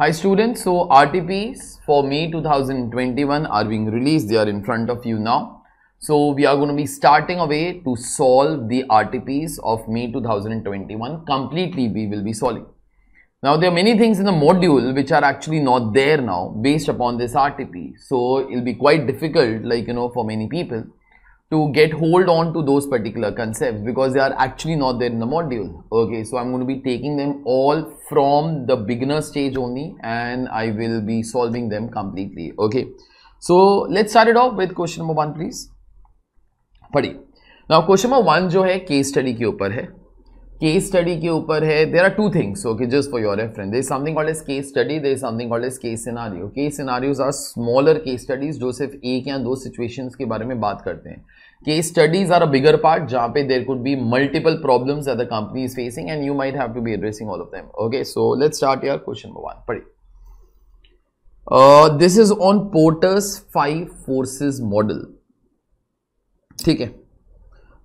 Hi students, so RTPs for May 2021 are being released, they are in front of you now. So we are going to be starting away to solve the RTPs of May 2021 completely we will be solving. Now there are many things in the module which are actually not there now based upon this RTP. So it will be quite difficult like you know for many people. to get hold on to those particular concepts because they are actually not there in the module okay so i'm going to be taking them all from the beginner stage only and i will be solving them completely okay so let's start it off with question number one please padhi now question number one jo hai case study ke upar hai case study ke upar hai there are two things okay just for your reference there is something called as case study there is something called as case scenario case scenarios are smaller case studies jo sirf ek ya do situations ke bare mein baat karte hain Case studies are a bigger part, where there could be multiple problems that the company is facing and you might have to be addressing all of them. Okay, so let's start here. Question number one. Uh, this is on Porter's five forces model. Okay,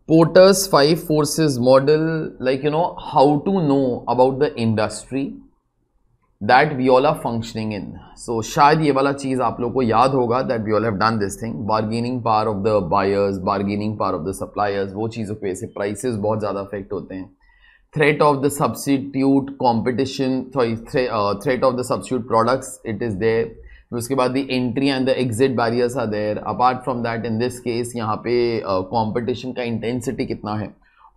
Porter's five forces model, like you know, how to know about the industry, that we all are functioning in so शायद ये वाला चीज़ आप लोग को याद होगा that we all have done this thing bargaining power of the buyers bargaining power of the suppliers वो चीज़ों पर से प्राइसेस बहुत ज़्यादा अफेक्ट होते हैं threat of the substitute competition sorry threat of the substitute products it is there फिर उसके बाद the entry and the exit barriers are there apart from that in this case यहाँ पे कॉम्पिटिशन uh, का intensity कितना है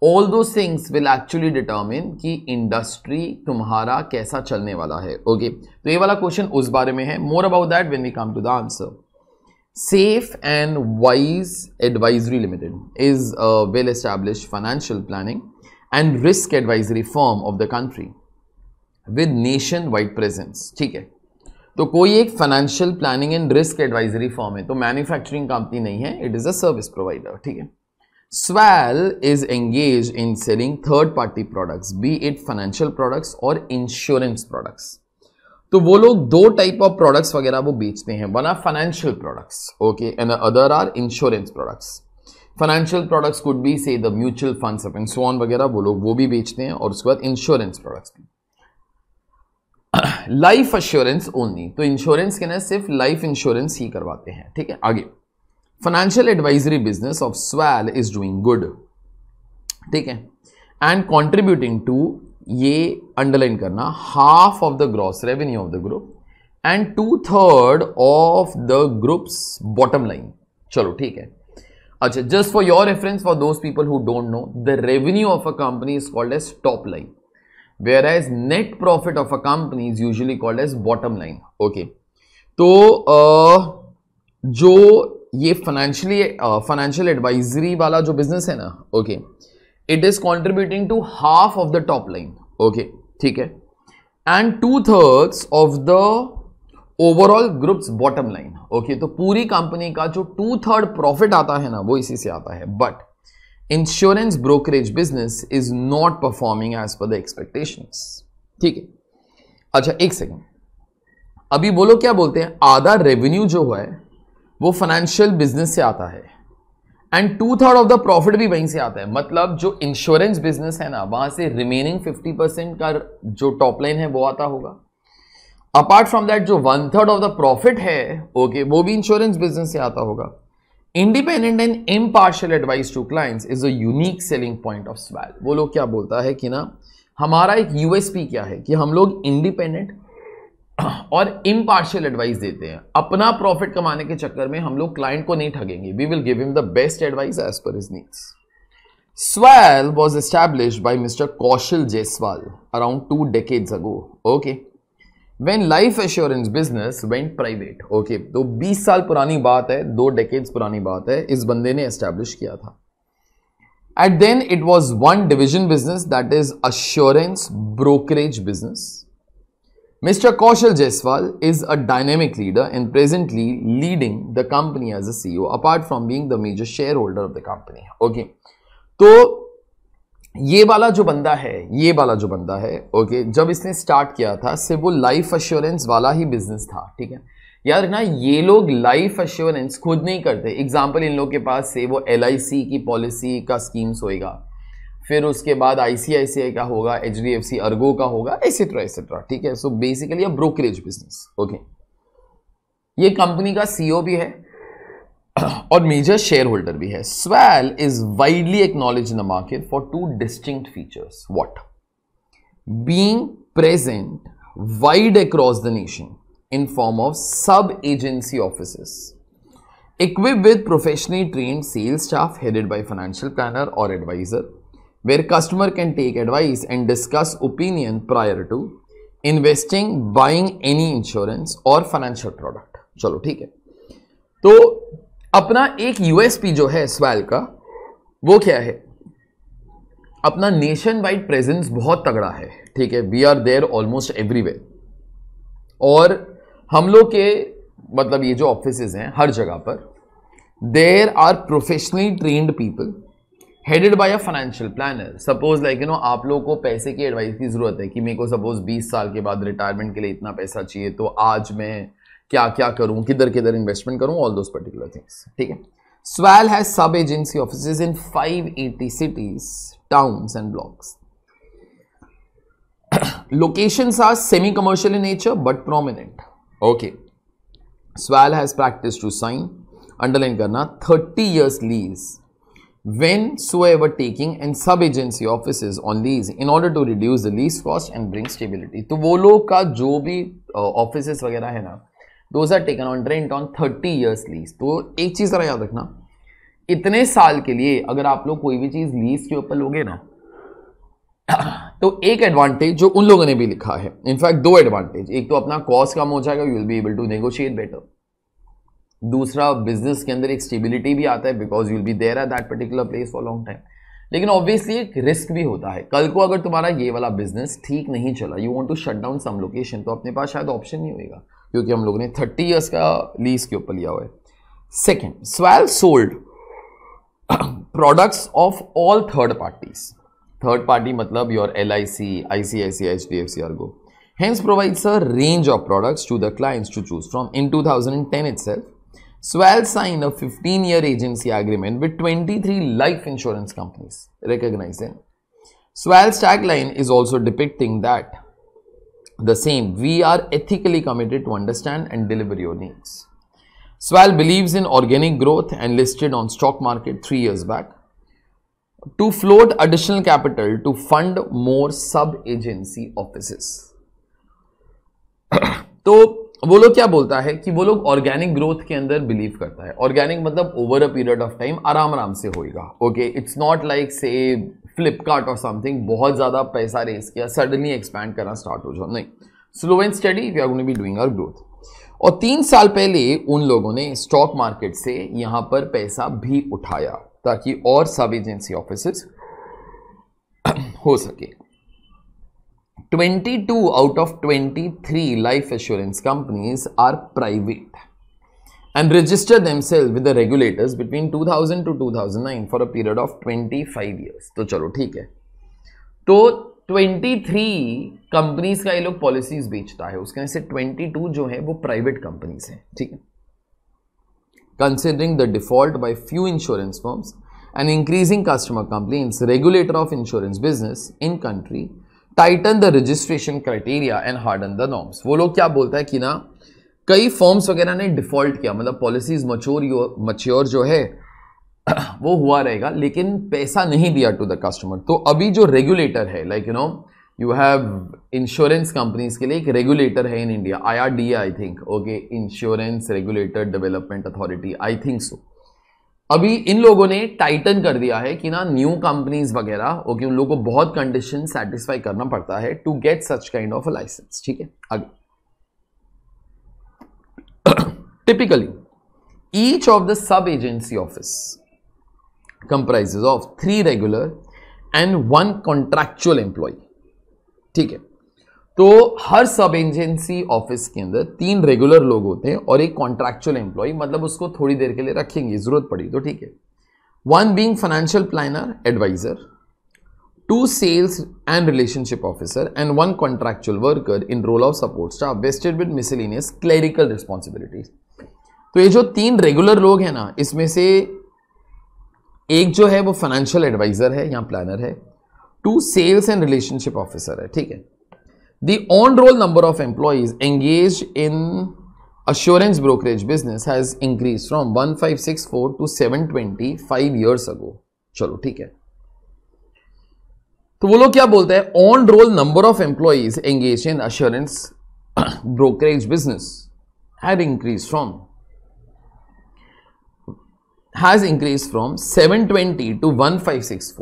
all those things will actually determine कि industry तुम्हारा कैसा चलने वाला है ओके okay. तो ये वाला क्वेश्चन उस बारे में है more about that when we come to the answer and wise advisory limited is a well establish financial planning and risk advisory form of the country with nationwide presence ठीक है तो कोई एक financial planning and risk advisory form है तो manufacturing company नहीं है it is a service provider ठीक है swell is engaged in selling third party products, be it financial products और insurance products. तो वो लोग दो टाइप ऑफ प्रोडक्ट्स वगैरह वो बेचते हैं one are financial products okay and other are insurance products financial products could be say the mutual funds and so on वगैरह वो लोग वो भी बेचते हैं और उसके बाद इंश्योरेंस प्रोडक्ट्स भी लाइफ अश्योरेंस ओनली तो इंश्योरेंस के ना सिर्फ लाइफ इंश्योरेंस ही करवाते हैं ठीक है आगे financial advisory business of Swell is doing good ठीक है एंड कॉन्ट्रीब्यूटिंग टू ये अंडरलाइन करना half of the gross revenue of the group and two third of the group's bottom line चलो ठीक है अच्छा just for your reference for those people who don't know the revenue of a company is called as top line as net profit of a company is usually called as bottom line okay तो uh, जो ये financially financial advisory वाला जो business है ना okay it is contributing to half of the top line okay ठीक है and two thirds of the overall group's bottom line okay तो पूरी कंपनी का जो टू थर्ड प्रॉफिट आता है ना वो इसी से आता है but insurance brokerage business is not performing as per the expectation ठीक है अच्छा एक सेकेंड अभी बोलो क्या बोलते हैं आधा रेवेन्यू जो है वो फाइनेंशियल बिजनेस से आता है and two third of the profit भी वहीं से आता है मतलब जो इंश्योरेंस बिजनेस है ना वहां से रिमेनिंग फिफ्टी परसेंट का जो टॉप लाइन है वो आता होगा अपार्ट फ्रॉम दैट जो one third of the profit है ओके okay, वो भी इंश्योरेंस बिजनेस से आता होगा independent and impartial advice to clients is a unique selling point of Swell वो लोग क्या बोलता है कि ना हमारा एक यूएसपी क्या है कि हम लोग इंडिपेंडेंट और इम्पार्शियल एडवाइस देते हैं अपना प्रॉफिट कमाने के चक्कर में हम लोग क्लाइंट को नहीं ठगेंगे we will give him the best advice as per his needs Swell was establish by mister Kaushal Jaiswal around two decades ago okay when life assurance business went private okay तो 20 साल पुरानी बात है दो डेकेड्स पुरानी बात है इस बंदे ने एस्टैब्लिश किया था at then it was one division business that is assurance brokerage business Mr. Kaushal Jaiswal is a dynamic leader and presently leading the company as a CEO apart from being the major shareholder of the company. Okay. तो ये वाला जो बंदा है ये वाला जो बंदा है ओके okay, जब इसने स्टार्ट किया था सिर्फ वो लाइफ अश्योरेंस वाला ही बिजनेस था ठीक है याद रखना ये लोग लाइफ अश्योरेंस खुद नहीं करते एग्जाम्पल इन लोग के पास से वो एल की पॉलिसी का स्कीम्स होएगा फिर उसके बाद आईसीआईसीआई का होगा H D F C Ergo का होगा एसेट्रा एसेट्रा ठीक है so basically uh brokerage business okay ये कंपनी का सीईओ e भी है और मेजर शेयर होल्डर भी है Swell is widely acknowledge in the market for two distinct features what being present wide across the nation in form of sub agency office equip with professionally train sales staff headed by financial planner और adviser where customer can take advice and discuss opinion prior to investing buying any insurance or financial product चलो ठीक है तो अपना एक USP जो है स्वैल का वो क्या है अपना नेशन वाइड प्रेजेंस बहुत तगड़ा है ठीक है we are there almost everywhere और हम लोग के मतलब ये जो ऑफिस हैं हर जगह पर there are professionally trained people headed by a financial planner suppose like you know आप लोगों को पैसे की एडवाइस की ज़रूरत है कि मेरे को सपोज 20 साल के बाद रिटायरमेंट के लिए इतना पैसा चाहिए तो आज मैं क्या क्या करूं किधर किधर इन्वेस्टमेंट करूं ऑल दो पर्टिकुलर थिंग्स ठीक है Swell has sub agency office in five eighty cities towns and blocks location are semi commercial in nature but prominent okay Swell has practice to sign underline करना thirty years lease when so ever taking and sub agency offices on lease in order to reduce the lease cost and bring stability to wo log ka jo bhi uh, offices wagera hai na those are taken on rent on 30 years lease to ek cheez zara yaad rakhna itne saal ke liye agar aap log koi bhi cheez lease ke upar loge na तो एक advantage जो उन लोगों ने भी लिखा है in fact दो एडवांटेज एक तो अपना कॉस्ट कम हो जाएगा you will be able to negotiate better दूसरा बिजनेस के अंदर एक स्टेबिलिटी भी आता है because you'll be there at that particular place for long time लेकिन ऑब्वियसली एक रिस्क भी होता है कल को अगर तुम्हारा ये वाला बिजनेस ठीक नहीं चला you want to shut down some location तो अपने पास शायद ऑप्शन नहीं होगा क्योंकि हम लोगों ने थर्टी ईयर्स का लीज के ऊपर लिया हुआ है second swell sold products of all third parties third party मतलब your L I C I C I C H D F C R go hence provides a range of products to the clients to choose from in two thousand and ten itself Swell signed a 15 year agency agreement with 23 life insurance companies, Recognizing Swell's tagline is also depicting that the same we are ethically committed to understand and deliver your needs. Swell believes in organic growth and listed on stock market 3 years back to float additional capital to fund more sub agency offices. So. वो लोग क्या बोलता है कि वो लोग organic growth के अंदर बिलीव करता है ऑर्गेनिक मतलब over a period of time आराम आराम से होएगा ओके इट्स नॉट लाइक से फ्लिपकार्ट और समथिंग बहुत ज़्यादा पैसा रेस किया सडनली एक्सपैंड करना स्टार्ट हो जाओ नहीं slow and steady we are going be doing our growth और तीन साल पहले उन लोगों ने स्टॉक मार्केट से यहाँ पर पैसा भी उठाया ताकि और सब एजेंसी ऑफिस हो सके 22 out of 23 life assurance companies are private and register themselves with the regulators between 2000 to 2009 for a period of 25 years. So, chalo, theek hai. To 23 companies ka log policies bechta hai. Uske se 22 jo hai, wo private companies hai. Theek Considering the default by few insurance firms and increasing customer complaints, regulator of insurance business in country tighten the registration criteria and harden the norms वो लोग क्या बोलता है कि ना कई forms वगैरह ने डिफॉल्ट किया मतलब पॉलिसीज मच्योर मच्योर जो है वो हुआ रहेगा लेकिन पैसा नहीं दिया टू द कस्टमर तो अभी जो रेगुलेटर है like you know you have insurance companies के लिए एक रेगुलेटर है in India I R D I think okay insurance regulator development authority I think so अभी इन लोगों ने टाइटन कर दिया है कि ना न्यू कंपनीज वगैरह ओके उन लोगों को बहुत कंडीशन सेटिस्फाई करना पड़ता है to get such kind of licence ठीक है आगे typically each of the sub agency office comprises of three regular and one contractual employ ठीक है तो हर सब एजेंसी ऑफिस के अंदर तीन रेगुलर लोग होते हैं और एक कॉन्ट्रैक्चुअल एम्प्लॉय मतलब उसको थोड़ी देर के लिए रखेंगे जरूरत पड़ी तो ठीक है one being financial planner advisor two sales and relationship officer and one contractual worker in role of support staff vested with miscellaneous clerical responsibilities तो ये जो तीन रेगुलर लोग हैं ना इसमें से एक जो है वो फाइनेंशियल एडवाइजर है या प्लानर है two sales and relationship officer है ठीक है The on-roll number of employees engaged in assurance brokerage business has increased from 1564 to 720 five years ago. चलो ठीक है तो वो लोग क्या बोलते हैं on roll number of employees engage in assurance brokerage business had increase from has increase from 720 to 1564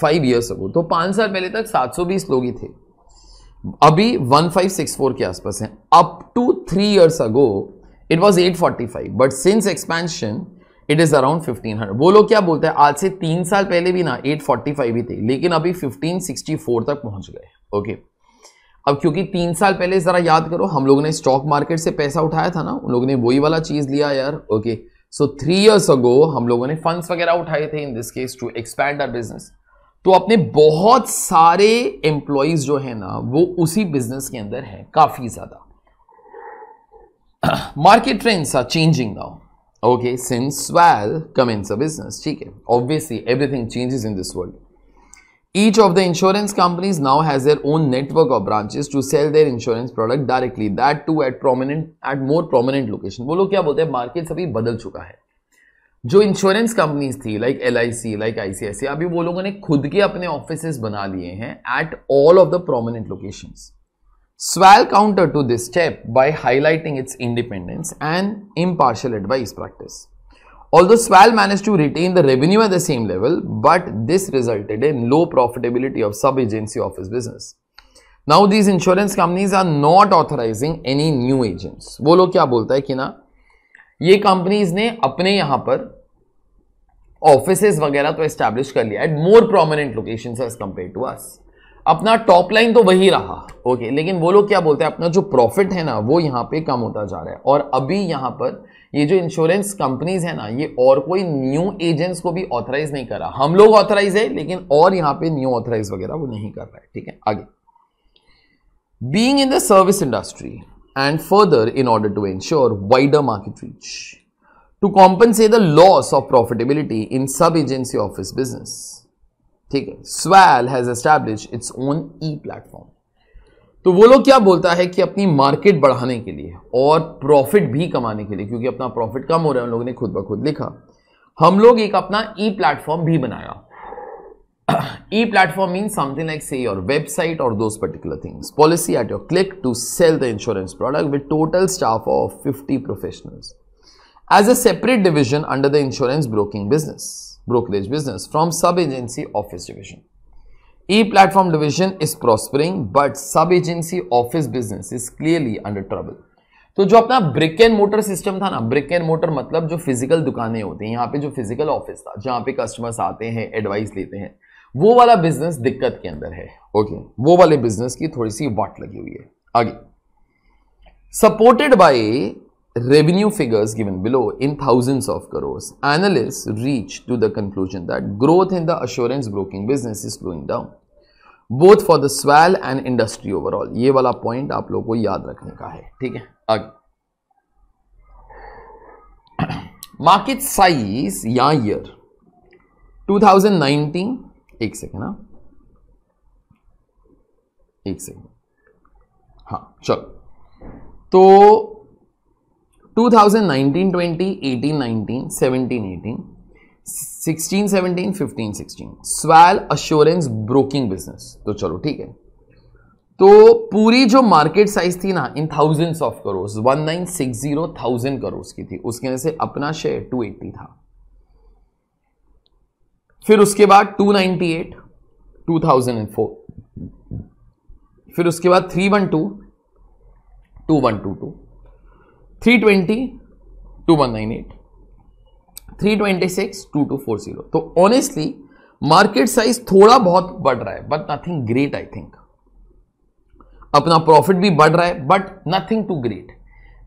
five years ago तो पांच साल पहले तक 720 लोग ही थे अभी 1564 के आसपास है up to three years ago it was 845 but since expansion it is around 1500 वो लोग क्या बोलते हैं आज से तीन साल पहले भी ना 845 ही थे लेकिन अभी 1564 तक पहुंच गए ओके अब क्योंकि तीन साल पहले ज़रा याद करो हम लोगों ने स्टॉक मार्केट से पैसा उठाया था ना उन लोगों ने वही वाला चीज़ लिया यार okay so three years ago हम लोगों ने फंड्स वगैरह उठाए थे in this case to expand our business तो अपने बहुत सारे एम्प्लॉयज जो है ना वो उसी बिजनेस के अंदर है काफी ज्यादा market trends are changing now okay since well come in business ठीक है obviously everything changes in this world each of the insurance companies now has their own network of branches to sell their insurance product directly that too at prominent at more prominent location वो लोग क्या बोलते हैं market सभी बदल चुका है जो इंश्योरेंस कंपनीज थी like L I C like ICICI अभी वो लोगों ने खुद के अपने ऑफिस बना लिए हैं at all of the prominent location Swell counter to this step by highlighting its independence and impartial advice practice although Swell manage to retain the revenue at the same level but this resulted in low profitability of sub agency office business now these insurance companies are not authorising any new agents वो लोग क्या बोलता है कि ना ये companies ने अपने यहां पर ऑफिस वगैरह तो एस्टेब्लिश कर लिया at more prominent location as compare to us अपना टॉप लाइन तो वही रहा ओके लेकिन वो लोग क्या बोलते हैं अपना जो प्रॉफिट है ना वो यहाँ पे कम होता जा रहा है और अभी यहाँ पर ये जो इंश्योरेंस कंपनीज है ना ये और कोई न्यू एजेंट्स को भी ऑथराइज नहीं कर रहा हम लोग ऑथराइज है लेकिन और यहाँ पे न्यू ऑथराइज वगैरह वो नहीं कर रहा है ठीक है आगे being in the service industry and further in order to insure wider market reach to compensate the loss of profitability in sub agency office business ठीक है Swell has establish its own e platform तो वो लोग क्या बोलता है कि अपनी मार्केट बढ़ाने के लिए और प्रॉफिट भी कमाने के लिए क्योंकि अपना प्रॉफिट कम हो रहा है उन लोगों ने खुद ब खुद लिखा हम लोग एक अपना ई प्लेटफॉर्म भी बनाया e platform mean something like say your website और those particular things policy at your click to sell the insurance product with total staff of fifty professionals as a separate division under the insurance broking business, brokerage business from sub-agency office division. E-platform division is prospering but sub-agency office business is clearly under trouble. तो जो अपना brick and motor system था ना brick and motor मतलब जो physical दुकानें होती हैं यहाँ पे जो फिजिकल ऑफिस था जहाँ पे कस्टमर्स आते हैं एडवाइस लेते हैं वो वाला बिजनेस दिक्कत के अंदर है ओके okay. वो वाले बिजनेस की थोड़ी सी वाट लगी हुई है आगे supported by revenue figures given below in thousands of crores, analysts reach to the conclusion that growth in the assurance broking business is slowing down. Both for the swell and industry overall. ye wala point aap logo ko yaad rakhne ka hai theek hai आगे market size ya year 2019 ek second ना ek second ha chalo तो 2019-20, स्वैल assurance broking business तो चलो ठीक है तो पूरी जो मार्केट साइज थी ना in thousands of crores one nine six zero thousand crores की थी उसके अंदर से अपना शेयर टू एट्टी था फिर उसके बाद two ninety eight two thousand and four फिर उसके बाद three one two two one two two three twenty two one nine eight three twenty six two two four zero तो ऑनेस्टली मार्केट साइज थोड़ा बहुत बढ़ रहा है but nothing great I think अपना प्रॉफिट भी बढ़ रहा है but nothing too great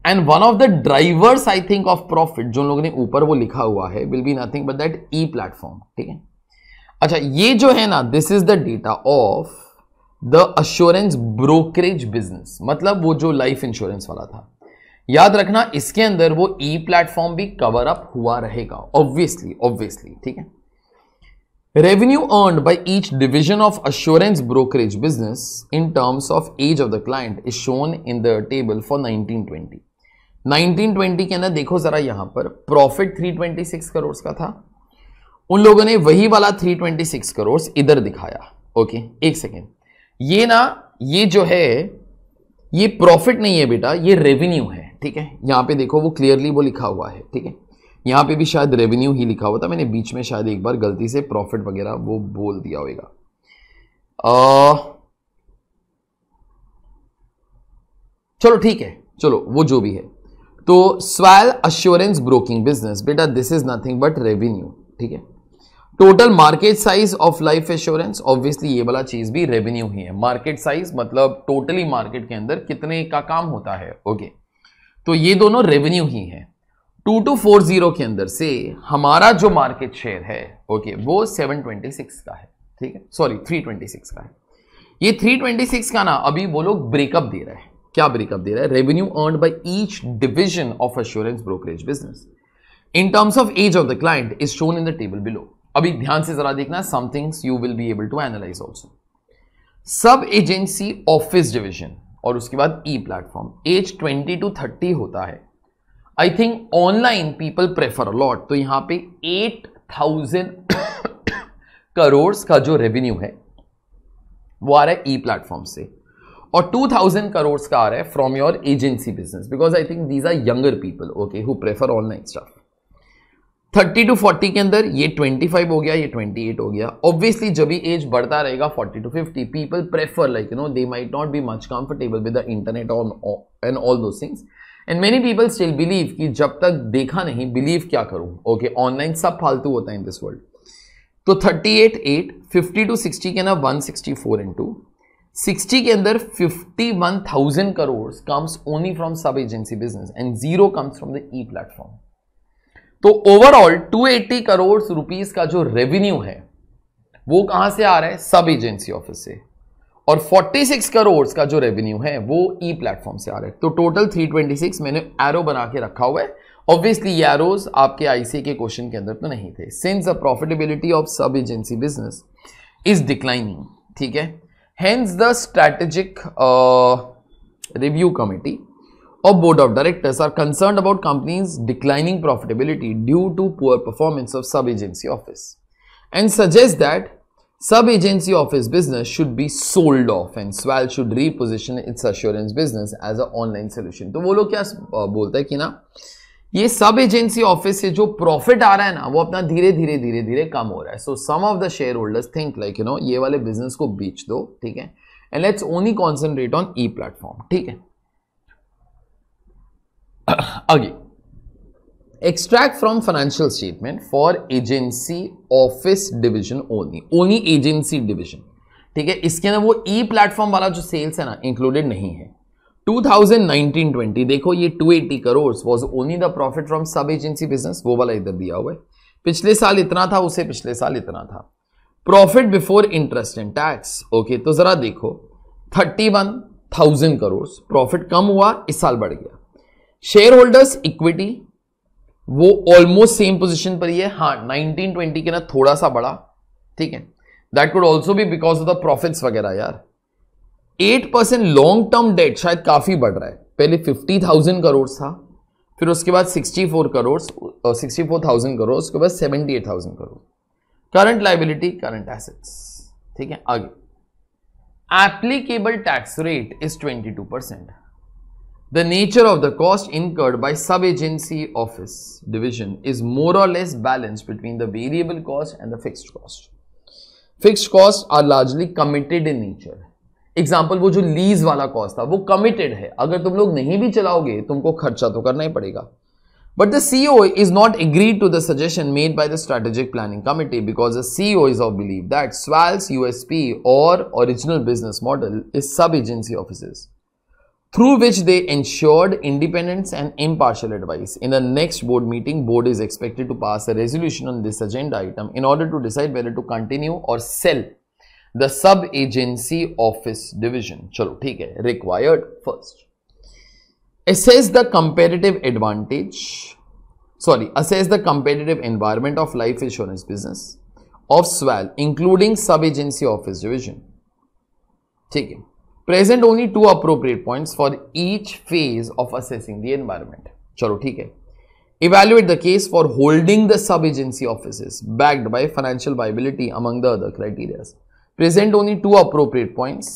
and one of the drivers I think of profit जो लोगों ने ऊपर वो लिखा हुआ है will be nothing but that e platform ठीक है अच्छा ये जो है ना this is the data of the assurance brokerage business मतलब वो जो लाइफ इंश्योरेंस वाला था याद रखना इसके अंदर वो ई e प्लेटफॉर्म भी कवर अप हुआ रहेगा ऑब्वियसली ऑब्वियसली ठीक है revenue earn by division of assurance brokerage business in terms of age of the client is shown in the table for nineteen 1920. 1920 के अंदर देखो जरा यहां पर प्रॉफिट 326 करोड़ का था उन लोगों ने वही वाला 326 करोड़ इधर दिखाया ओके एक सेकेंड ये ना ये जो है ये प्रॉफिट नहीं है बेटा ये रेवेन्यू है ठीक है यहाँ पे देखो वो क्लियरली वो लिखा हुआ है ठीक है यहाँ पे भी शायद रेवेन्यू ही लिखा हुआ था मैंने बीच में शायद एक बार गलती से प्रॉफिट वगैरह वो बोल दिया होगा चलो ठीक है चलो वो जो भी है तो स्वैल अश्योरेंस ब्रोकिंग बिजनेस बेटा this is nothing but revenue ठीक है total market size of life insurance obviously ये वाला चीज भी रेवेन्यू ही है मार्केट साइज मतलब टोटली मार्केट के अंदर कितने का काम होता है ओके okay. तो ये दोनों रेवेन्यू ही हैं टू टू फोर जीरो के अंदर से हमारा जो मार्केट शेयर है ओके वो सेवन ट्वेंटी सिक्स का है ठीक है सॉरी थ्री ट्वेंटी सिक्स का है ये थ्री ट्वेंटी सिक्स का ना अभी वो लोग ब्रेकअप दे रहे हैं क्या ब्रेकअप दे रहा है revenue earn by each division of assurance brokerage business in terms of age of the client is shown in the table below अभी ध्यान से जरा देखना somethings you will be able to analyse also sub agency office division और उसके बाद e platform age twenty to thirty होता है I think online people prefer lot तो यहां पे थाउजेंड करोड़ का जो रेवेन्यू है वो आ रहा है ई e प्लेटफॉर्म से और 2000 करोड़ का आ रहा है from your agency business because I think these are younger people okay who prefer online stuff thirty to forty के अंदर ये ट्वेंटी फाइव हो गया ये ट्वेंटी एट हो गया ऑब्वियसली जब भी एज बढ़ता रहेगा forty to fifty people prefer like you know they might not be much comfortable with the internet and all those things and many people still believe कि जब तक देखा नहीं बिलीव क्या करूं ओके ऑनलाइन सब फालतू होता है इन दिस वर्ल्ड तो thirty eight eight fifty to sixty के ना वन सिक्सटी 164 टू सिक्सटी के अंदर fifty one thousand crore comes only from sub agency business and zero comes from the e platform तो ओवरऑल 280 करोड़ रुपीस का जो revenue है वो कहां से आ रहा है सब एजेंसी ऑफिस से और 46 करोड़ का जो रेवेन्यू है वो ई प्लेटफॉर्म से आ रहा है तो टोटल 326 मैंने एरो बना के रखा हुआ है ऑब्वियसली ये एरोज आपके आईसी के क्वेश्चन के अंदर तो नहीं थे since the profitability of sub agency business is declining ठीक है hence the strategic review committee or board of directors are concerned about companies declining profitability due to poor performance of sub-agency office and suggest that sub-agency office business should be sold off and Swal should reposition its assurance business as an online solution. तो वो लोग क्या बोलते हैं कि ना ये सब एजेंसी ऑफिस से जो प्रॉफिट आ रहा है ना वो अपना धीरे धीरे धीरे धीरे कम हो रहा है so some of the share holders think like you know ये वाले बिजनेस को बेच दो ठीक है and let's only concentrate on e platform ठीक है आगे extract from financial statement for agency office division only only agency division ठीक है इसके अंदर वो ई e प्लेटफॉर्म वाला जो सेल्स है ना इंक्लूडेड नहीं है 2019-20 देखो ये 280 crore was only the profit from sub agency business वो वाला इधर दिया हुआ है पिछले साल इतना था उसे पिछले साल इतना था profit before interest and tax okay तो जरा देखो thirty one thousand crore profit कम हुआ इस साल बढ़ गया शेयर होल्डर्स इक्विटी वो ऑलमोस्ट सेम पोजीशन पर ही है हाँ ट्वेंटी के ना थोड़ा सा बड़ा ठीक है दैट कुड ऑल्सो भी बिकॉज ऑफ द प्रॉफिट्स वगैरह यार eight percent long term debt शायद काफी बढ़ रहा है पहले फिफ्टी थाउजेंड करोड़ था फिर उसके बाद sixty four crore sixty four thousand crore उसके बाद seventy eight thousand crore current liability current assets ठीक है आगे applicable tax rate is twenty two percent The nature of the cost incurred by sub-agency office division is more or less balanced between the variable cost and the fixed cost. Fixed costs are largely committed in nature. Example वो जो lease वाला cost था वो committed है अगर तुम लोग नहीं भी चलाओगे तुमको खर्चा तो करना ही पड़ेगा but the C O is not agreed to the suggestion made by the strategic planning committee because the C O is of believe that swells USP और original business model is sub agency office through which they ensured independence and impartial advice. In the next board meeting, board is expected to pass a resolution on this agenda item in order to decide whether to continue or sell the sub-agency office division. Chalo, theek hai, required first. Assess the competitive advantage, sorry, assess the competitive environment of life insurance business of SWAL, including sub-agency office division. Take it. Present only to appropriate points for each phase of assessing the environment चलो ठीक है evaluate the case for holding the sub agency offices backed by financial viability among the other criteria present only two appropriate points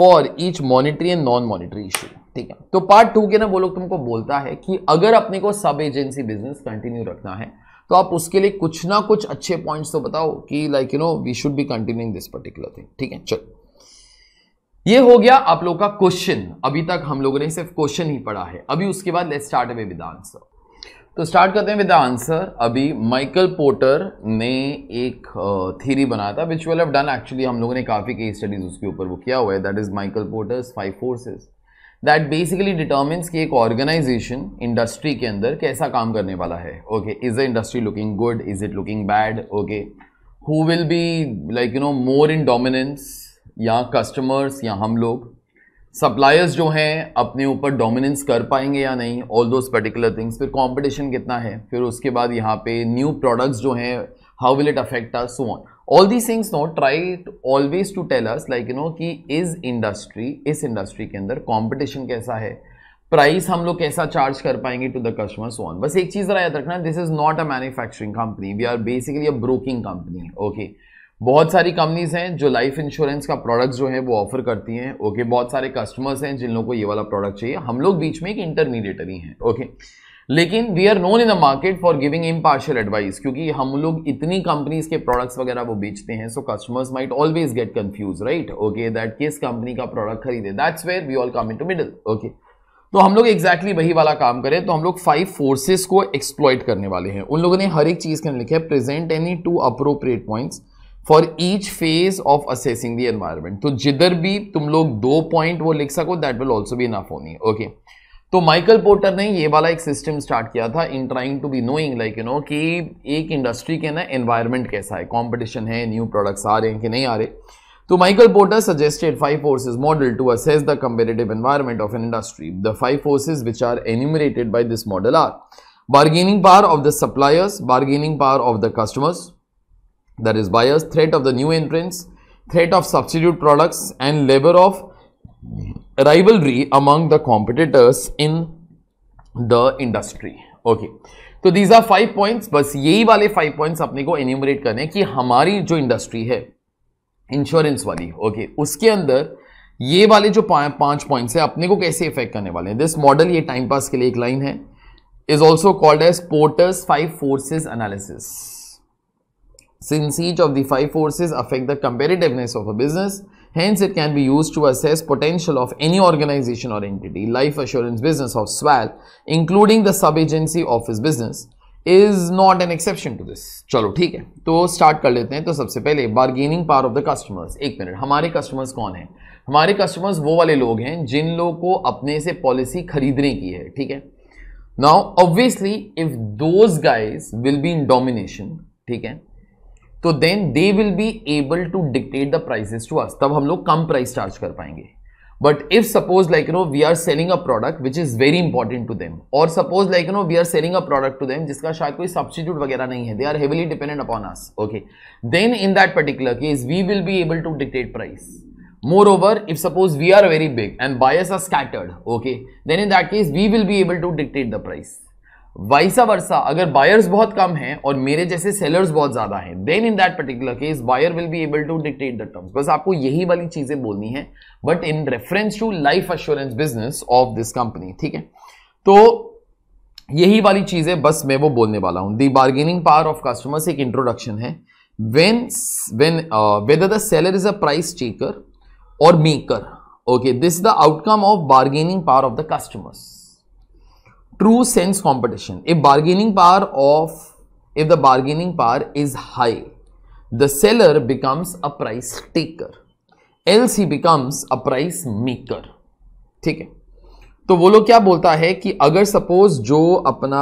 for each monetary and non monetary issue ठीक है तो part two के ना वो लोग तुमको बोलता है कि अगर अपने को सब एजेंसी बिजनेस कंटिन्यू रखना है तो आप उसके लिए कुछ ना कुछ अच्छे पॉइंट्स तो बताओ कि like you know we should be continuing this particular thing ठीक है चलो ये हो गया आप लोग का क्वेश्चन अभी तक हम लोगों ने सिर्फ क्वेश्चन ही पढ़ा है अभी उसके बाद let's start away with answer तो स्टार्ट करते हैं विद आंसर अभी माइकल पोर्टर ने एक थीरी बनाया था which we'll have done actually हम लोगों ने काफ़ी केस स्टडीज उसके ऊपर वो किया हुआ है that is Michael Porter's five forces that basically determines कि एक ऑर्गेनाइजेशन इंडस्ट्री के अंदर कैसा काम करने वाला है okay is the industry looking good is it looking bad okay who will be like you know more in dominance या कस्टमर्स या हम लोग सप्लायर्स जो हैं अपने ऊपर डोमिनेंस कर पाएंगे या नहीं ऑल दोज पर्टिकुलर थिंग्स फिर कंपटीशन कितना है फिर उसके बाद यहाँ पे न्यू प्रोडक्ट्स जो हैं how will it affect are so on all these things no try always to tell us like you know कि इस इंडस्ट्री इस इंडस्ट्री के अंदर कॉम्पिटिशन कैसा है प्राइस हम लोग कैसा चार्ज कर पाएंगे to the customer so on बस एक चीज़ जरा याद रखना this is not a manufacturing company we are basically a broking company okay बहुत सारी कंपनीज हैं जो लाइफ इंश्योरेंस का प्रोडक्ट्स जो है वो ऑफर करती हैं ओके बहुत सारे कस्टमर्स हैं जिन लोगों को ये वाला प्रोडक्ट चाहिए हम लोग बीच में एक इंटरमीडिएटरी हैं ओके लेकिन we are known in the market for giving impartial advice क्योंकि हम लोग इतनी कंपनीज के प्रोडक्ट्स वगैरह वो बेचते हैं so customers might always get confuse right okay that किस कंपनी का प्रोडक्ट खरीदे that's where we all come in to middle okay तो हम लोग एग्जैक्टली exactly वही वाला काम करें तो हम लोग फाइव फोर्सेस को एक्सप्लॉइट करने वाले हैं उन लोगों ने हर एक चीज़ के लिखे present any two appropriate points for each phase of assessing the environment तो जिधर भी तुम लोग दो पॉइंट वो लिख सको दैट विल ऑल्सो भी इनफ होनी ओके तो माइकल पोर्टर ने ये वाला एक सिस्टम स्टार्ट किया था in trying to be knowing like you know कि एक इंडस्ट्री के ना एनवायरमेंट कैसा है कॉम्पिटिशन है न्यू प्रोडक्ट्स आ रहे हैं कि नहीं आ रहे तो Michael Porter suggested five forces model to assess the comparative environment of an industry the five forces which are enumerated by this model are bargaining power of the suppliers bargaining power of the customers that is buyers, threat of the new entrants, threat of substitute products and labor of rivalry among the competitors in the industry. Okay. तो these are five points बस यही वाले five points अपने को enumerate करने कि हमारी जो इंडस्ट्री है इंश्योरेंस वाली ओके okay, उसके अंदर ये वाले जो पा, पांच पॉइंट्स है अपने को कैसे इफेक्ट करने वाले हैं दिस मॉडल ये टाइम पास के लिए एक लाइन है is also called as Porter's five forces analysis since each of the five forces affect the competitiveness of a business. Hence, it can be used to assess potential of any organization or entity. Life assurance business of SWAL, including the sub-agency office business, is not an exception to this. chalo theek hai to start kar lete hain to sabse pehle bargaining power of the customers ek minute hamare customers कौन hain hamare customers wo wale log hain jin log ko apne se policy khareedne ki hai theek hai now obviously if those guys will be in domination theek hai तो then they will be able to dictate the prices to us तब हम लोग कम price charge कर पाएंगे but if suppose like no we are selling a product which is very important to them और suppose like no we are selling a product to them जिसका शायद कोई सब्सटीट्यूट वगैरह नहीं है they are heavily dependent upon us okay then in that particular case we will be able to dictate price over if suppose we are very big and buyers are scattered okay then in that case we will be able to dictate the price vice versa अगर buyers बहुत कम हैं और मेरे जैसे sellers बहुत ज़्यादा हैं then in that particular case buyer will be able to dictate the terms बस आपको यही वाली चीज़ें बोलनी है but in reference to life assurance business of this company ठीक है तो यही वाली चीज़ें बस मैं वो बोलने वाला हूं the bargaining power of customers एक इंट्रोडक्शन है when when whether the seller is a price checker और maker okay this the outcome of bargaining power of the customers true sense competition if bargaining power of if the bargaining power is high the seller becomes a price taker else he becomes a price maker ठीक है तो वो लोग क्या बोलता है कि अगर सपोज जो अपना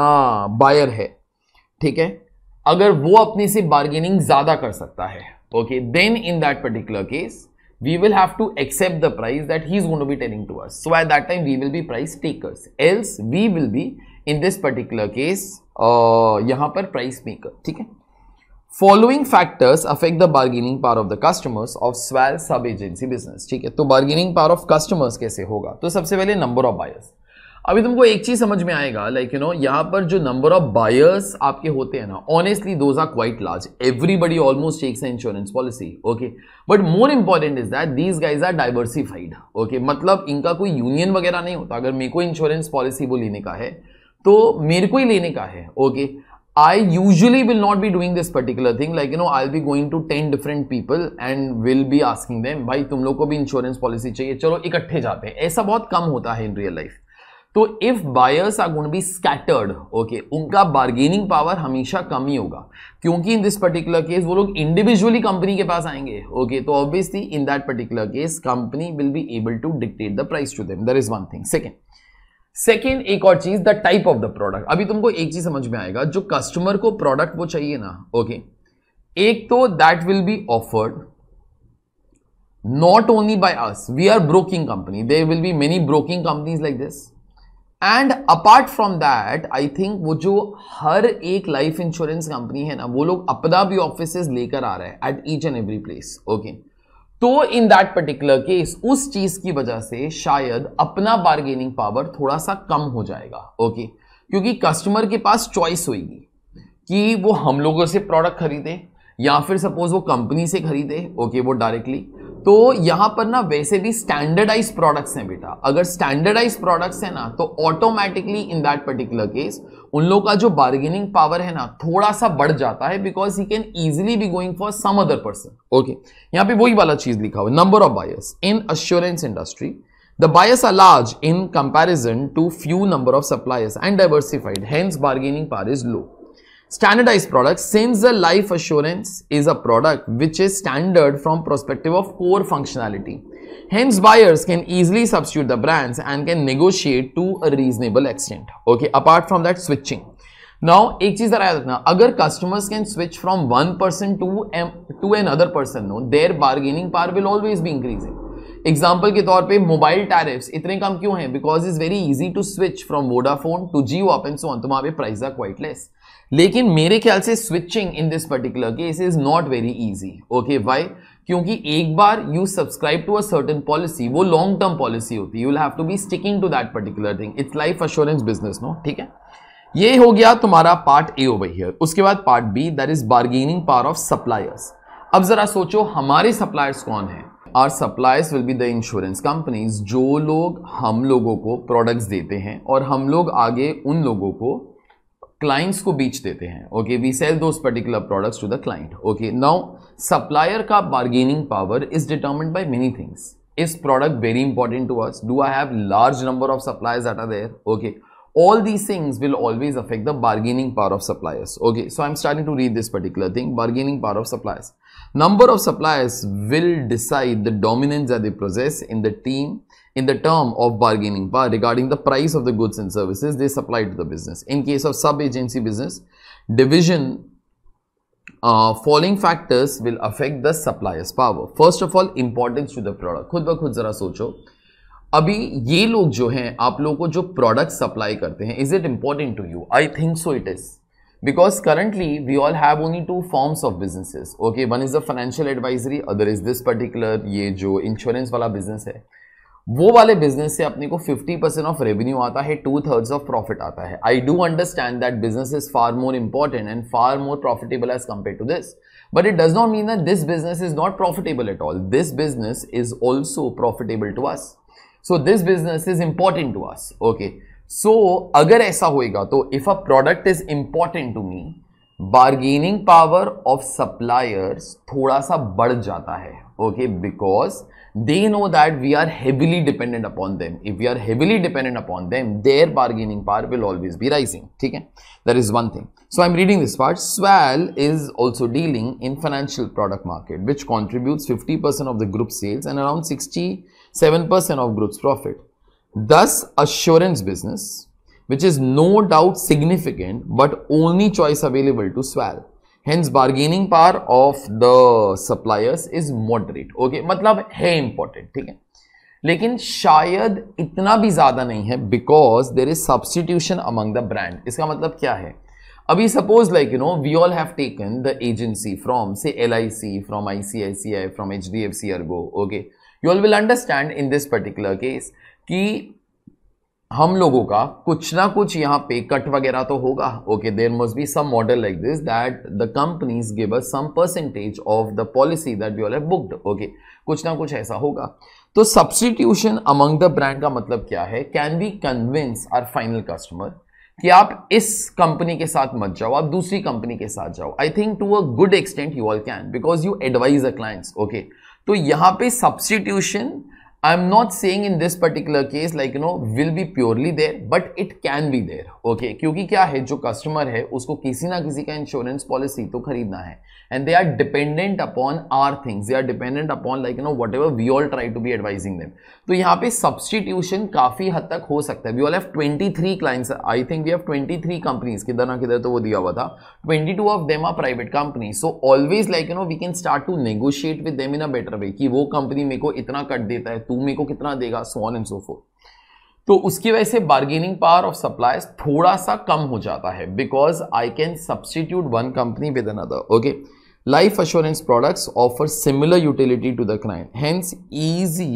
बायर है ठीक है अगर वो अपने से बार्गेनिंग ज्यादा कर सकता है okay then in that particular case we will have to accept the price that he is going to be telling to us. So at that time, we will be price takers. Else, we will be in this particular case, uh, yahan par price maker. theek hai Following factors affect the bargaining power of the customers of swell sub agency business. theek hai to bargaining power of customers kaise hoga to sabse pehle number of buyers. अभी तुमको एक चीज समझ में आएगा like you no यहाँ पर जो नंबर ऑफ बायर्स आपके होते हैं ना honestly those are quite large everybody almost takes insurance policy okay but more important is that these guys are diversified okay मतलब इनका कोई यूनियन वगैरह नहीं होता अगर मेरे को इंश्योरेंस पॉलिसी वो लेने का है तो मेरे को ही लेने का है okay I usually will not be doing this particular thing like you know I be going to ten different people and will be asking asking भाई तुम लोग को भी इंश्योरेंस पॉलिसी चाहिए चलो इकट्ठे जाते हैं ऐसा बहुत कम होता है इन रियल लाइफ तो if buyers are gonna be scattered okay उनका बार्गेनिंग पावर हमेशा कम ही होगा क्योंकि इन दिस पर्टिकुलर केस वो लोग इंडिविजुअली कंपनी के पास आएंगे ओके okay, तो obviously in that particular case company will be able to dictate the price to them there is one thing second second एक और चीज the type of the product अभी तुमको एक चीज समझ में आएगा जो कस्टमर को प्रोडक्ट वो चाहिए ना ओके okay, एक तो that will be offered not only by us we are broking company there will be many broking companies like this and apart from that I think वो जो हर एक लाइफ इंश्योरेंस कंपनी है ना वो लोग अपना भी ऑफिस लेकर आ रहे हैं at each and every place okay तो इन दैट पर्टिकुलर केस उस चीज की वजह से शायद अपना बार्गेनिंग पावर थोड़ा सा कम हो जाएगा ओके okay? क्योंकि कस्टमर के पास चॉइस होगी कि वो हम लोगों से प्रोडक्ट खरीदे या फिर सपोज वो कंपनी से खरीदे ओके okay, वो डायरेक्टली तो यहां पर ना वैसे भी स्टैंडर्डाइज प्रोडक्ट्स हैं बेटा अगर स्टैंडर्डाइज प्रोडक्ट्स हैं ना तो automatically in that particular case उन लोग का जो बार्गेनिंग पावर है ना थोड़ा सा बढ़ जाता है because he can easily be going for some other person okay यहां पे वही वाला चीज लिखा हुआ number of buyers in assurance industry the buyers are large in comparison to few number of suppliers and diversified hence bargaining power is low Standardized products, since the life assurance is a product which is standard from perspective of core functionality. Hence, buyers can easily substitute the brands and can negotiate to a reasonable extent. Okay, apart from that, switching. Now एक चीज जरा याद रखना अगर customers can switch from one person to to another person no their bargaining power will always be increasing example के तौर पे mobile tariffs इतने कम क्यों हैं because is very easy to switch from Vodafone to Jio up and so on तो वहां पे प्राइस आर क्वाइट लेस लेकिन मेरे ख्याल से switching in this particular case is not very easy okay why क्योंकि एक बार you subscribe to a certain policy वो लॉन्ग टर्म पॉलिसी होती है you have to be sticking to that particular thing it's life assurance business no ठीक है ये हो गया तुम्हारा पार्ट ए ओवर हियर उसके बाद part B that is bargaining power of suppliers अब जरा सोचो हमारे सप्लायर्स कौन है our suppliers will be the insurance companies जो लोग हम लोगों को प्रोडक्ट्स देते हैं और हम लोग आगे उन लोगों को क्लाइंट्स को बीच देते हैं okay we sell those particular products to the client okay now supplier का bargaining power is determined by many things is product very important to us do i have large number of suppliers that are there okay all these things will always affect the bargaining power of suppliers okay so i'm starting to read this particular thing bargaining power of suppliers Number of suppliers will decide the dominance that they possess in the team in the term of bargaining power regarding the price of the goods and services they supply to the business. In case of sub-agency business, division uh, following factors will affect the supplier's power. First of all, importance to the product. खुद ब खुद जरा सोचो अभी ये लोग जो हैं आप लोगों जो प्रोडक्ट supply करते हैं Is it important to you? I think so. It is because currently we all have only two forms of businesses okay one is the financial advisory other is this particular ये जो insurance वाला business है वो वाले business से अपने को 50 percent of revenue आता है टू थर्ड्स ऑफ प्रॉफिट आता है I do understand that business is far more important and far more profitable as compare to this but it does not mean that this business is not profitable at all this business is also profitable to us so this business is important to us okay so so, अगर ऐसा होएगा तो if a product is important to me bargaining power of suppliers थोड़ा सा बढ़ जाता है okay because they know that we are heavily dependent upon them if we are heavily dependent upon them their bargaining power will always be rising ठीक है there is one thing so I am reading this part swell is also dealing in financial product market which contribute fifty percent of the group sales and around sixty seven percent of groups profit Thus, assurance business, which is no doubt significant, but only choice available to swell. Hence, bargaining power of the suppliers is moderate. Okay, मतलब है important, ठीक है? लेकिन शायद इतना भी ज़्यादा नहीं है, because there is substitution among the brand. इसका मतलब क्या है? अभी suppose like you know, we all have taken the agency from say LIC, from ICICI, from HDFC or go. Okay, you all will understand in this particular case. कि हम लोगों का कुछ ना कुछ यहाँ पे कट वगैरह तो होगा okay there must be some model like this that the companies give us some percentage of the policy that we all have booked okay कुछ ना कुछ ऐसा होगा तो सब्सटीट्यूशन अमंग द ब्रांड का मतलब क्या है can we convince our final customer कि आप इस कंपनी के साथ मत जाओ आप दूसरी कंपनी के साथ जाओ I think to a good extent you all can because you advise a clients okay तो यहां पे substitution I am not saying in this particular case like you know will be purely there but it can be there okay क्योंकि क्या है जो customer है उसको किसी ना किसी का इंश्योरेंस पॉलिसी तो खरीदना है and they are dependent upon our things they are dependent upon like you know whatever we all try to be advising them तो यहाँ पे सब्सटीट्यूशन काफ़ी हद तक हो सकता है we all have twenty three clients I think we have twenty three companies किधर ना किधर तो वो दिया हुआ था twenty two of them are private company so always like you know we can start to negotiate with them in a better way कि वो कंपनी मेरे को इतना कट देता है तू मेरे को कितना देगा सोन एंड सो फोर तो उसकी वजह से बार्गेनिंग पावर ऑफ सप्लाई थोड़ा सा कम हो जाता है because I can substitute one company with another okay life assurance products offer similar utility to the client hence easy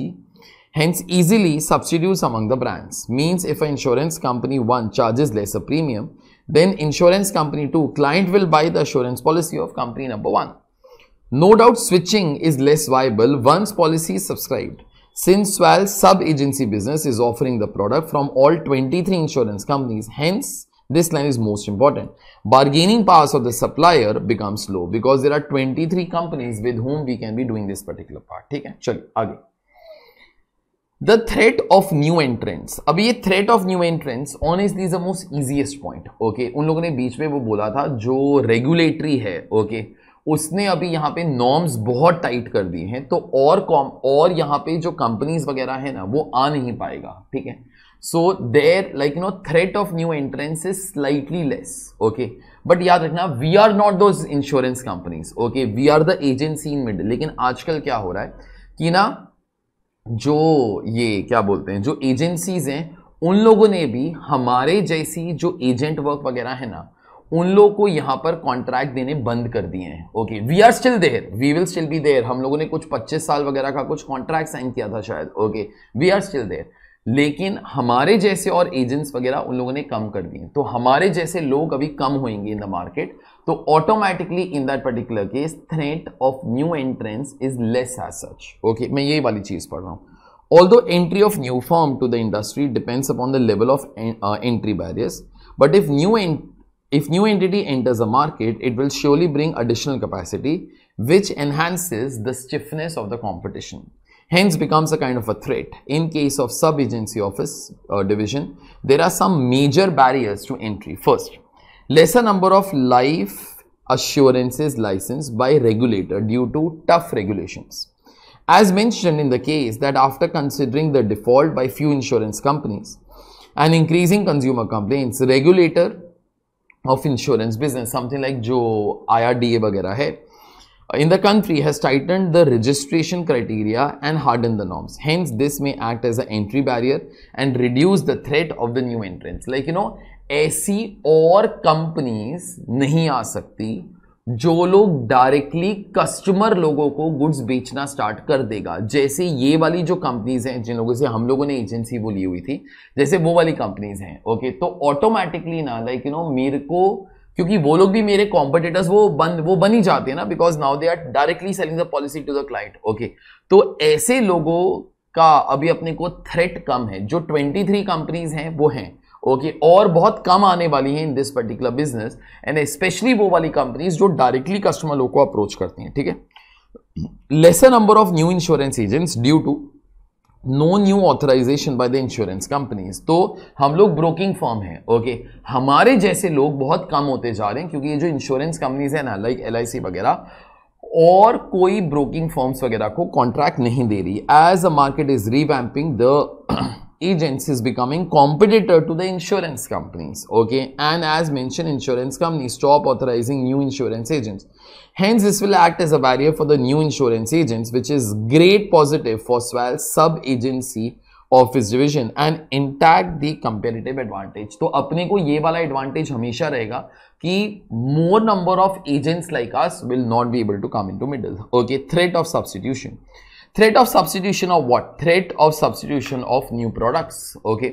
hence easily substitute among the brands means if a insurance company one charges less a premium than insurance company two client will buy the assurance policy of company number one no doubt switching is less viable once policy subscribed since while sub-agency business is offering the product from all 23 insurance companies. Hence, this line is most important. Bargaining powers of the supplier becomes low because there are 23 companies with whom we can be doing this particular part. theek hai चलिए aage the threat of new entrants ab ye threat of new entrants honestly is the most easiest point okay un logon ne beech mein wo bola tha jo regulatory hai okay? उसने अभी यहाँ पे norms बहुत tight कर दिए हैं तो और कॉम और यहाँ पे जो कंपनीज वगैरह है ना वो आ नहीं पाएगा ठीक है so there like you know threat of new entrants is slightly less okay but याद रखना we are not those insurance companies okay we are the agency in middle लेकिन आजकल क्या हो रहा है कि ना जो ये क्या बोलते हैं जो एजेंसीज हैं उन लोगों ने भी हमारे जैसी जो एजेंट वर्क वगैरह है ना उन लोगों को यहां पर कॉन्ट्रैक्ट देने बंद कर दिए हैं okay we are still there we will still be there हम लोगों ने कुछ 25 साल वगैरह का कुछ कॉन्ट्रैक्ट साइन किया था शायद okay we are still there लेकिन हमारे जैसे और एजेंट्स वगैरह उन लोगों ने कम कर दिए तो हमारे जैसे लोग अभी कम होंगे इन द मार्केट तो automatically in that particular case threat of new entrants is less as such okay मैं यही वाली चीज़ पढ़ रहा हूँ although entry of new firm to the industry depends upon the level of entry barriers but if new If new entity enters a market, it will surely bring additional capacity, which enhances the stiffness of the competition. Hence becomes a kind of a threat. In case of sub-agency office uh, division, there are some major barriers to entry. First, lesser number of life assurances licensed by regulator due to tough regulations. As mentioned in the case that after considering the default by few insurance companies and increasing consumer complaints, regulator of insurance business something like जो I R D A वगैरह है in the country has tightened the registration criteria and hardened the norms hence this may act as a entry barrier and reduce the threat of the new entrants like you know ऐसी और companies नहीं आ सकती जो लोग directly customer लोगों को goods बेचना start कर देगा जैसे ये वाली जो कंपनीज हैं जिन लोगों से हम लोगों ने एजेंसी वो ली हुई थी जैसे वो वाली कंपनीज हैं ओके तो ऑटोमेटिकली ना लाइक यू नो मेरे को क्योंकि वो लोग भी मेरे कॉम्पिटेटर्स वो बन वो बन ही जाते हैं ना because now they are directly selling the policy to the client okay तो ऐसे लोगों का अभी अपने को थ्रेट कम है जो 23 कंपनीज हैं वो हैं ओके okay? और बहुत कम आने वाली हैं in this particular business and specially वो वाली कंपनीज जो डायरेक्टली कस्टमर लोग को अप्रोच करती हैं ठीक है lesser number of new insurance agents due to no new authorization by the insurance companies तो हम लोग ब्रोकिंग फॉर्म है ओके हमारे जैसे लोग बहुत कम होते जा रहे हैं क्योंकि ये जो इंश्योरेंस कंपनीज है ना लाइक एल वगैरह और कोई ब्रोकिंग फॉर्म्स वगैरह को कॉन्ट्रैक्ट नहीं दे रही as a market is revamping the agents is becoming competitor to the insurance companies okay and as mentioned insurance companies stop authorizing new insurance agents hence this will act as a barrier for the new insurance agents which is great positive for swell sub agency office division and intact the competitive advantage So, अपने को ये वाला advantage हमेशा रहेगा कि more number of agents like us will not be able to come into middle okay threat of substitution threat of substitution of what threat of substitution of new products okay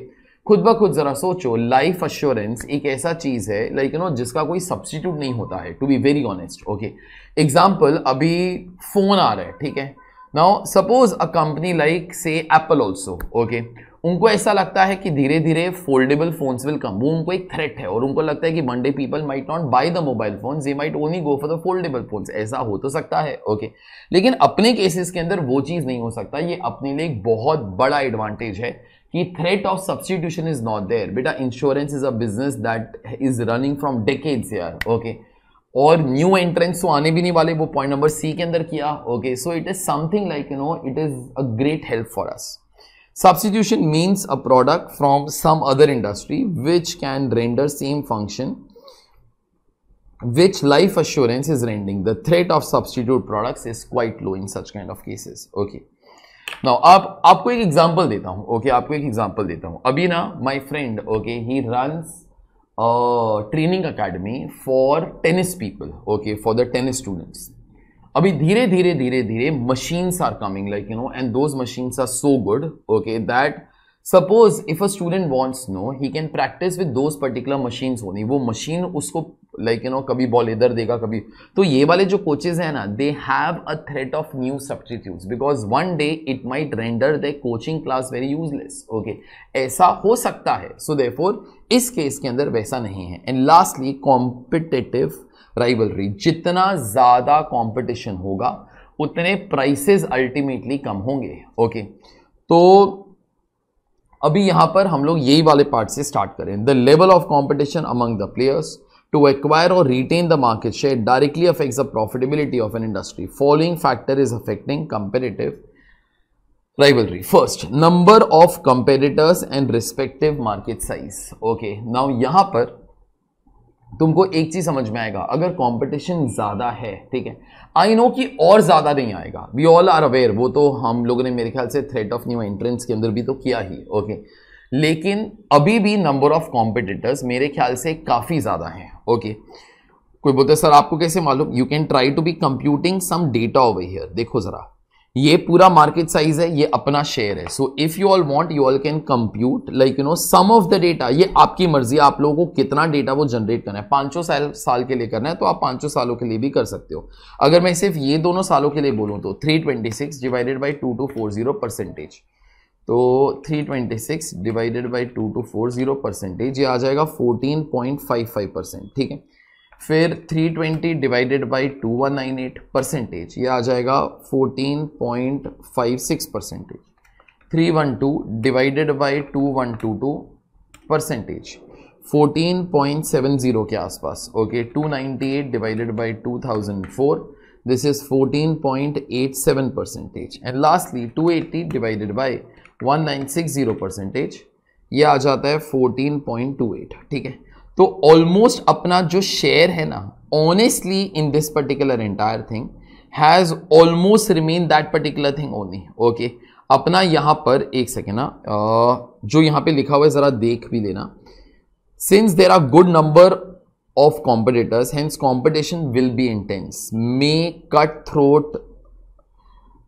खुद ब खुद जरा सोचो life assurance एक ऐसा चीज है like you know जिसका कोई सब्सटीट्यूट नहीं होता है to be very honest okay example अभी फोन आ रहा है ठीक है now suppose a company like say Apple also okay उनको ऐसा लगता है कि धीरे धीरे फोल्डेबल फोन्स विल कम वो उनको एक थ्रेट है और उनको लगता है कि one day people might not buy the mobile phone they might only go for the foldable phones ऐसा हो तो सकता है ओके okay. लेकिन अपने केसेस के अंदर वो चीज़ नहीं हो सकता ये अपने लिए एक बहुत बड़ा एडवांटेज है कि threat of substitution is not there बेटा insurance is a business that is running from decades यार ओके और न्यू एंट्रेंस तो आने भी नहीं वाले वो पॉइंट नंबर सी के अंदर किया okay so it is something like you know it is a great help for us Substitution means a product from some other industry which can render same function which life assurance is rendering. The threat of substitute products is quite low in such kind of cases. Okay. Now आप आपको एक example देता हूँ okay, आपको एक example देता हूँ अभी ना my friend okay he runs training academy for tennis people. Okay, for the tennis students. अभी धीरे धीरे धीरे धीरे machines are coming like you know and those machines are so good okay that suppose if a student wants no he can practice with those particular machines होनी वो machine उसको like you know कभी ball इधर देगा कभी तो ये वाले जो कोचेज हैं ना they have a threat of new substitute because one day it might render the coaching class very useless okay ऐसा हो सकता है सो so देफोर इस केस के अंदर वैसा नहीं है एंड लास्टली कॉम्पिटेटिव राइवलरी जितना ज़्यादा कंपटीशन होगा उतने प्राइसेस अल्टीमेटली कम होंगे ओके तो अभी यहाँ पर हम लोग यही वाले पार्ट से स्टार्ट करें the level of competition among the players to acquire or retain the market share directly affects the profitability of an industry. Following factor is affecting competitive rivalry. First, number of competitors and respective market size. Okay, now यहाँ पर तुमको एक चीज समझ में आएगा अगर competition ज़्यादा है ठीक है आई नो कि और ज़्यादा नहीं आएगा वी ऑल आर अवेयर वो तो हम लोगों ने मेरे ख्याल से थ्रेट ऑफ न्यू एंट्रेंस के अंदर भी तो किया ही ओके लेकिन अभी भी नंबर ऑफ कॉम्पिटिटर्स मेरे ख्याल से काफ़ी ज़्यादा हैं ओके कोई बोलते सर आपको कैसे मालूम you can try to be computing some data over here देखो ज़रा ये पूरा मार्केट साइज है ये अपना शेयर है so if you all want you all can compute like you know some of the data ये आपकी मर्जी आप लोगों को कितना डेटा वो जनरेट करना है पांचों साल साल के लिए करना है तो आप पांचों सालों के लिए भी कर सकते हो अगर मैं सिर्फ ये दोनों सालों के लिए बोलूँ तो three twenty six divided by two two four zero percentage तो three twenty six divided by two two four zero percentage ये आ जाएगा fourteen point five five percent ठीक है फिर 320 डिवाइडेड बाय 2198 परसेंटेज ये आ जाएगा 14.56 परसेंटेज 312 डिवाइडेड बाय 2122 परसेंटेज 14.70 के आसपास okay 298 divided by 2004 This is 14.87 percentage and lastly 280 divided by 1960 percentage ये आ जाता है 14.28 ठीक है तो ऑलमोस्ट अपना जो शेयर है ना honestly in this particular entire thing has almost remain that particular thing only okay अपना यहां पर एक सेकेंड ना जो यहां पे लिखा हुआ है ज़रा देख भी लेना since there are good number of competitors hence competition will be intense may cut throat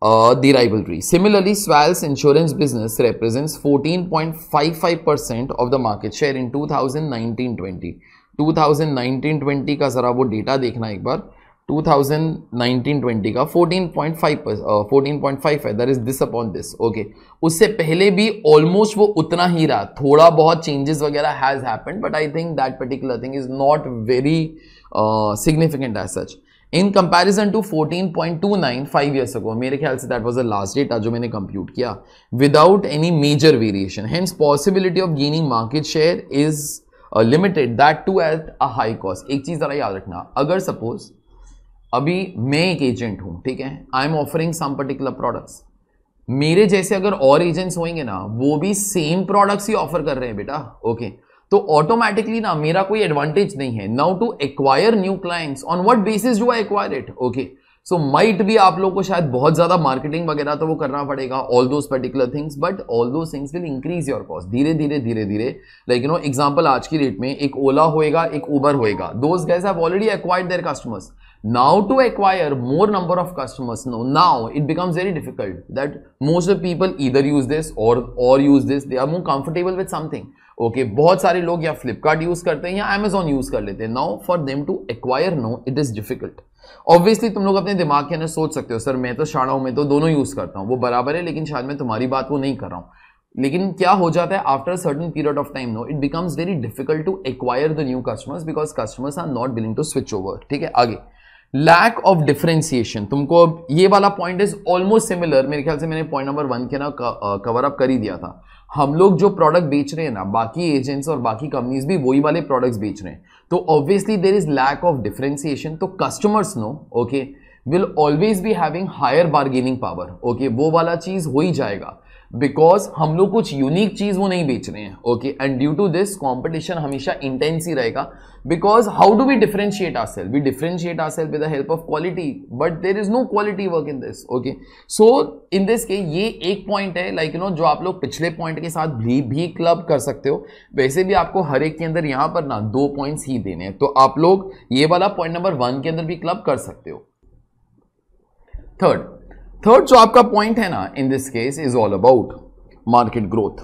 Uh, the rivalry. Similarly, Swal's insurance business represents 14.55% of the market share in 2019-20. 2019-20 का जरा वो डेटा देखना एक बार 2019-20 का 14.5 पर 14.5 है that is this upon this okay उससे पहले भी ऑलमोस्ट वो उतना ही रहा थोड़ा बहुत चेंजेस वगैरह has happened but I think that particular thing is not very significant as such in comparison to fourteen point two nine five years ago मेरे ख्याल से that was a last data जो मैंने कंप्यूट किया without any major variation hence possibility of gaining market share is limited that too at a high cost एक चीज़ ज़रा याद रखना अगर सपोज अभी मैं एक एजेंट हूं ठीक है I am offering some particular products मेरे जैसे अगर और एजेंट्स होंगे ना वो भी सेम प्रोडक्ट्स ही ऑफर कर रहे हैं बेटा ओके okay. तो ऑटोमेटिकली ना मेरा कोई एडवांटेज नहीं है now to acquire new clients on what basis do I acquire it okay so might भी आप लोग को शायद बहुत ज्यादा मार्केटिंग वगैरह तो वो करना पड़ेगा all those particular things but all those things will increase your cost धीरे धीरे धीरे धीरे लाइक यू नो एग्जाम्पल आज की डेट में एक ओला होएगा एक ऊबर होएगा those guys have already acquired their customers now to acquire more number of customers no now it becomes very difficult that most of people इधर यूज दिस और use this they are more comfortable comfortable something okay okay, बहुत सारे लोग या Flipkart use करते हैं या Amazon use कर लेते हैं now for them to acquire no it is difficult obviously तुम लोग अपने दिमाग के अंदर सोच सकते हो सर मैं तो शाड़ा हूं मैं तो दोनों यूज करता हूं वो बराबर है लेकिन शायद मैं तुम्हारी बात को नहीं कर रहा हूँ लेकिन क्या हो जाता है after certain period of time no it becomes very difficult to acquire the new customers because customers are not willing to switch over ठीक है आगे लैक ऑफ डिफ्रेंसिएशन तुमको ये वाला पॉइंट इज ऑलमोस्ट सिमिलर मेरे ख्याल से मैंने पॉइंट नंबर वन के ना कवर अप कर ही दिया था हम लोग जो प्रोडक्ट बेच रहे हैं ना बाकी एजेंट्स और बाकी कंपनीज भी वही वाले प्रोडक्ट्स बेच रहे हैं तो obviously there is lack of differentiation तो customers no okay will always be having higher bargaining power okay वो वाला चीज़ हो ही जाएगा बिकॉज हम लोग कुछ यूनिक चीज़ वो नहीं बेच रहे हैं okay and due to this competition हमेशा इंटेंस ही रहेगा because how do we differentiate ourself we differentiate ourself with help of quality but there is no quality work in this okay so in this के ये एक point है like you no जो आप लोग पिछले point के साथ भी भी क्लब कर सकते हो वैसे भी आपको हर एक के अंदर यहाँ पर ना दो पॉइंट्स ही देने हैं तो आप लोग ये वाला पॉइंट नंबर वन के अंदर भी क्लब कर सकते हो थर्ड थर्ड जो आपका पॉइंट है ना in this case is all about market growth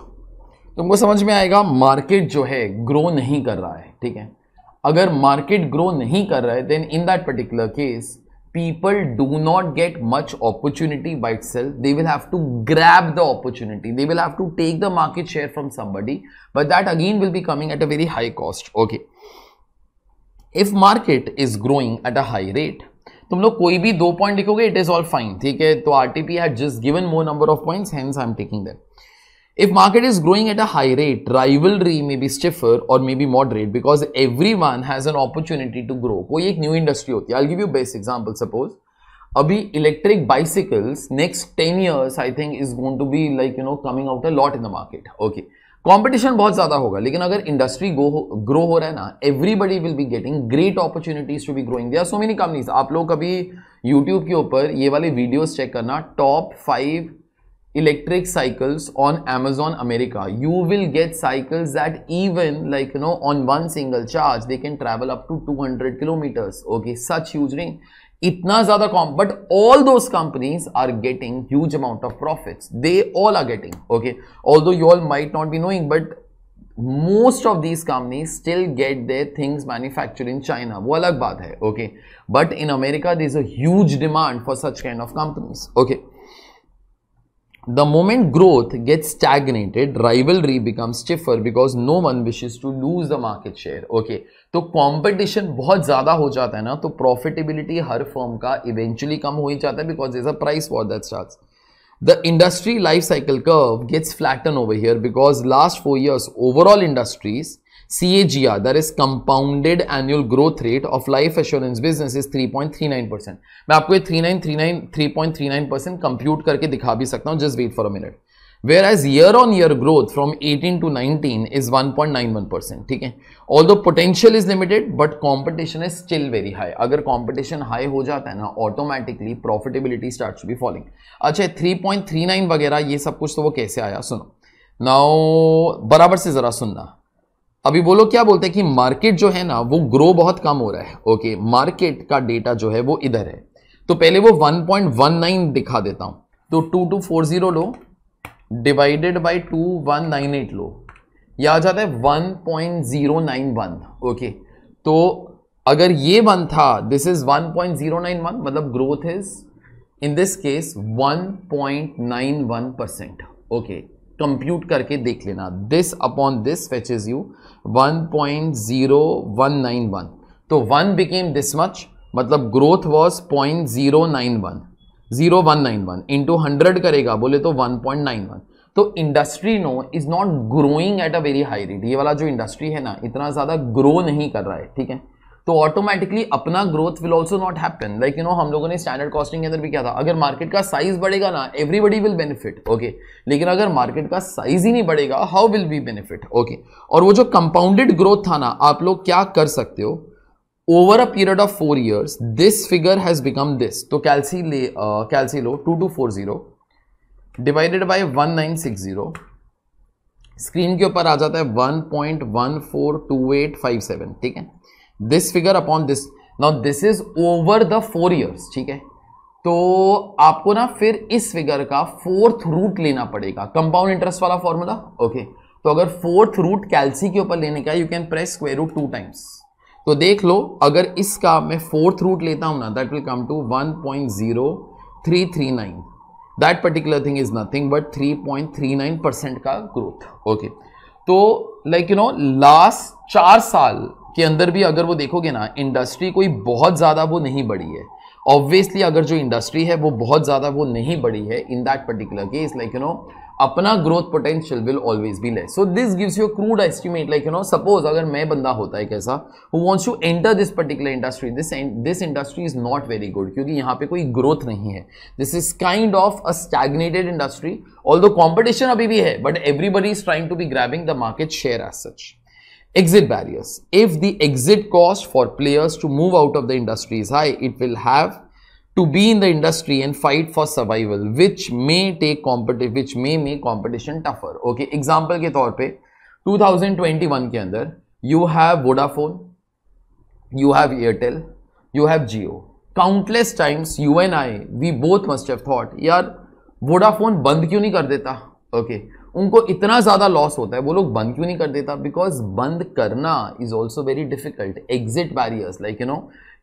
तुमको समझ में आएगा मार्केट जो है ग्रो नहीं कर रहा है ठीक है अगर मार्केट ग्रो नहीं कर रहा है then in that particular case people do not get much opportunity by self they will have to grab the opportunity they will have to take the market share from somebody but that again will be coming at a very high cost okay if market is growing at a high rate तुम लोग कोई भी दो point लिखोगे it is all fine ठीक है तो R T P just given more number of points hence I am taking that if market is growing at a high rate rivalry may be stiffer और may be moderate because every one has an opportunity to grow कोई एक new industry होती है I give you best example suppose अभी electric bicycles next ten years I think is gone to be like you know coming out a lot in the market okay competition बहुत ज्यादा होगा लेकिन अगर industry grow हो रहा है ना everybody will be getting great opportunities to be growing so many company आप लोग अभी यूट्यूब के ऊपर ये वाले वीडियोस चेक करना top five electric cycles on Amazon America you will get cycles that even like no on one single charge they can travel up to two hundred kilometers okay such use नहीं इतना ज्यादा कॉम but all those companies are getting huge amount of profit they all are getting okay although you all might not be knowing but most of these companies still get the things manufacture in China वो अलग बात है okay but in America this is demand for such kind of companies okay the moment growth gets stagnated rivalry becomes stiffer because no one wishes to lose the market share okay तो competition बहुत ज्यादा हो जाता है ना तो profitability हर form का इवेंचुअली कम हो ही जाता है because is a price for that start the industry life cycle curve gets flatten over here because last four years overall industries C A G annual growth rate of life assurance business is three point three nine 3.39%. मैं आपको ये nine 3.39% compute करके दिखा भी सकता हूँ just wait for a minute whereas year on year growth from 18 to 19 is 1.91% ठीक है all although potential is limited but competition is still very high अगर कॉम्पिटिशन हाई हो जाता है ना automatically profitability start be falling अच्छा three three point nine वगैरह ये सब कुछ तो वो कैसे आया सुनो नाउ बराबर से ज़रा सुनना अभी वो लोग क्या बोलते हैं कि मार्केट जो है ना वो ग्रो बहुत कम हो रहा है ओके मार्केट का डेटा जो है वो इधर है तो पहले वो 1.19 दिखा देता हूं तो 2240 लो डिवाइडेड बाय 2198 लो या आ जाता है 1.091 ओके तो अगर ये वन था दिस इज 1.091 मतलब growth is in this case 1.91 percent okay compute करके देख लेना this upon this fetches you 1.0191 तो वन बिकेम दिस मच मतलब growth was point zero nine one zero one nine one into hundred करेगा बोले तो one point nine one तो industry no is not growing at a very high rate ये वाला जो industry है ना इतना ज़्यादा ग्रो नहीं कर रहा है ठीक है तो ऑटोमेटिकली अपना growth will also not happen like you know हम लोगों ने स्टैंडर्ड कॉस्टिंग के अंदर भी क्या था अगर मार्केट का साइज बढ़ेगा ना एवरीबडी विल बेनिफिट ओके लेकिन अगर मार्केट का साइज ही नहीं बढ़ेगा how will be benefit okay और वो जो कंपाउंडेड ग्रोथ था ना आप लोग क्या कर सकते हो ओवर तो a period of four years this figure has become this तो कैल्सी ले कैल्सी लो two two four zero divided by one nine six zero screen के ऊपर आ जाता है one point one four two eight five seven ठीक है this figure upon this now this is over the four years ठीक है तो आपको ना फिर इस फिगर का फोर्थ रूट लेना पड़ेगा कंपाउंड इंटरेस्ट वाला फॉर्मूला ओके तो अगर फोर्थ रूट कैल्सी के ऊपर लेने का you can press square root two times तो देख लो अगर इसका मैं फोर्थ रूट लेता हूं ना that will come to one point zero three three nine that particular thing is nothing but three point three nine percent का ग्रोथ ओके तो लाइक यू नो लास्ट चार साल के अंदर भी अगर वो देखोगे ना इंडस्ट्री कोई बहुत ज़्यादा वो नहीं बढ़ी है ऑब्वियसली अगर जो इंडस्ट्री है वो बहुत ज़्यादा वो नहीं बढ़ी है in that particular case like you know अपना growth potential will always be less so this gives you crude estimate like you know suppose अगर मैं बंदा होता है कैसा who wants to enter this particular industry this this industry is not very good क्योंकि यहाँ पे कोई ग्रोथ नहीं है this is kind of a stagnated industry although competition अभी भी है but everybody is trying to be grabbing the market share as such Exit barriers. If the exit cost for players to move out of the industry is high, it will have to be in the industry and fight for survival, which may take competitive, which may make competition tougher. Okay, example ke तौर 2021 ke andar you have Vodafone, you have Airtel, you have Geo. Countless times you and I, we both must have thought, यार Vodafone band क्यों nahi kar deta. okay. उनको इतना ज़्यादा loss होता है वो लोग बंद क्यों नहीं कर देता बिकॉज बंद करना is also very difficult exit barriers like you know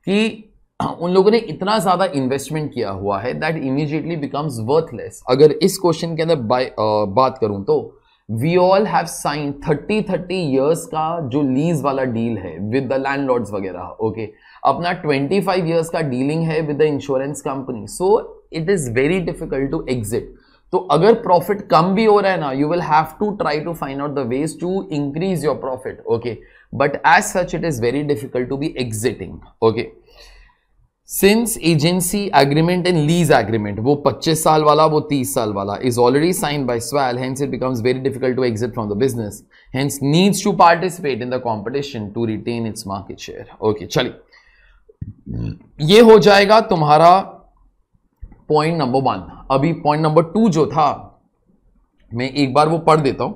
कि उन लोगों ने इतना ज़्यादा इन्वेस्टमेंट किया हुआ है दैट इमीजिएटली बिकम्स वर्थलेस अगर इस क्वेश्चन के अंदर बात करूँ तो we all have sign thirty thirty years का जो लीज वाला डील है विद द लैंड लॉर्ड्स वगैरह ओके अपना ट्वेंटी फाइव ईयर्स का डीलिंग है with the insurance company so it is very difficult to exit तो अगर प्रॉफिट कम भी हो रहा है ना you will have to try to find out the ways to increase your profit okay but as such it is very difficult to be exiting okay since agency agreement and lease agreement वो 25 साल वाला वो 30 साल वाला is already sign by as well hence it becomes very difficult to exit from the business hence needs to participate in the competition to retain its market share okay चलिए ये हो जाएगा तुम्हारा पॉइंट नंबर वन अभी point number two जो था मैं एक बार वो पढ़ देता हूं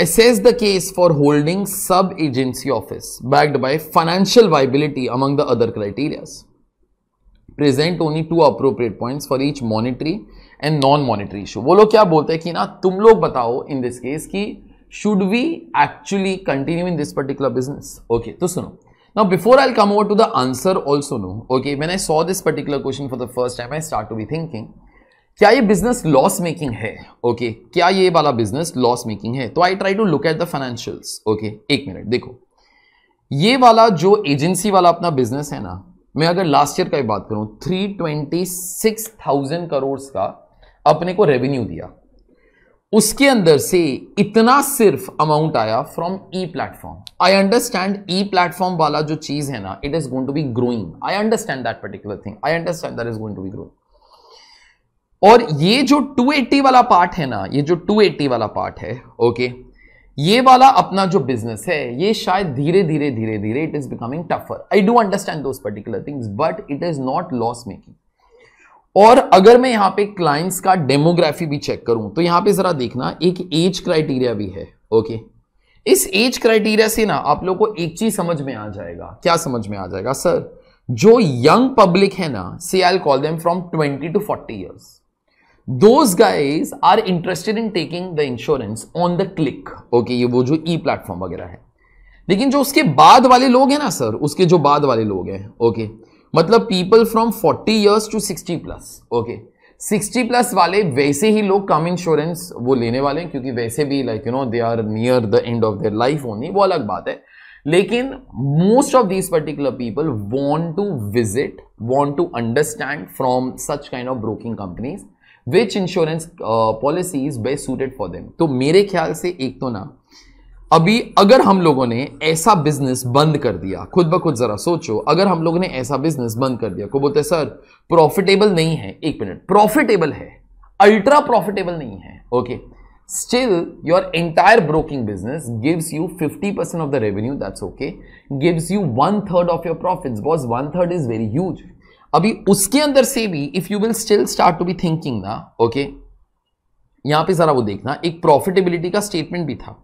assess the case for holding sub agency offices backed by financial viability among the other criteria present only to appropriate points for each monetary and non monetary issue वो लोग क्या बोलते हैं कि ना तुम लोग बताओ इन दिस केस की should we actually continue in this particular business okay तो सुनो Now before I'll come over to the answer also no. Okay, when I saw this particular question for the first time, I start to be thinking, क्या ये business loss making है okay okay, क्या ये वाला business loss making है तो I try to look at the financials okay एक minute देखो ये वाला जो एजेंसी वाला अपना बिजनेस है ना मैं अगर लास्ट ईयर का ही बात करूं three twenty six thousand crore का अपने को रेवेन्यू दिया उसके अंदर से इतना सिर्फ अमाउंट आया from E platform I understand E platform वाला जो चीज है ना it is going to be growing I understand that particular thing I understand that is going to be growing और ये जो 280 वाला पार्ट है ना ये जो 280 वाला पार्ट है ओके okay, ये वाला अपना जो बिजनेस है ये शायद धीरे धीरे धीरे धीरे it is becoming tougher I do understand those particular things but it is not loss making और अगर मैं यहां पे क्लाइंट्स का डेमोग्राफी भी चेक करूं तो यहां पे जरा देखना एक एज क्राइटेरिया भी है ओके इस एज क्राइटेरिया से ना आप लोगों को एक चीज समझ में आ जाएगा क्या समझ में आ जाएगा सर जो यंग पब्लिक है ना see I call them from twenty to forty years those guys are interested in taking the insurance on the click okay ये वो जो ई प्लेटफॉर्म वगैरह है लेकिन जो उसके बाद वाले लोग हैं ना सर उसके जो बाद वाले लोग हैं ओके okay, मतलब people from 40 years to 60 plus okay 60 plus वाले वैसे ही लोग कम इंश्योरेंस वो लेने वाले हैं क्योंकि वैसे भी like you know they are near the end of their life only वो अलग बात है लेकिन most of this particular people want to visit want to understand from such kind of broking companies which insurance policy is best suited for them तो मेरे ख्याल से एक तो ना अभी अगर हम लोगों ने ऐसा बिजनेस बंद कर दिया खुद ब खुद जरा सोचो अगर हम लोगों ने ऐसा बिजनेस बंद कर दिया को बोलते सर प्रॉफिटेबल नहीं है एक मिनट प्रॉफिटेबल है अल्ट्रा प्रॉफिटेबल नहीं है okay still your entire broking business gives you 50 percent of the revenue that's okay gives you one third of your profit because one third is very huge अभी उसके अंदर से भी if you will still start to be thinking ना okay यहां पे जरा वो देखना एक प्रॉफिटेबिलिटी का स्टेटमेंट भी था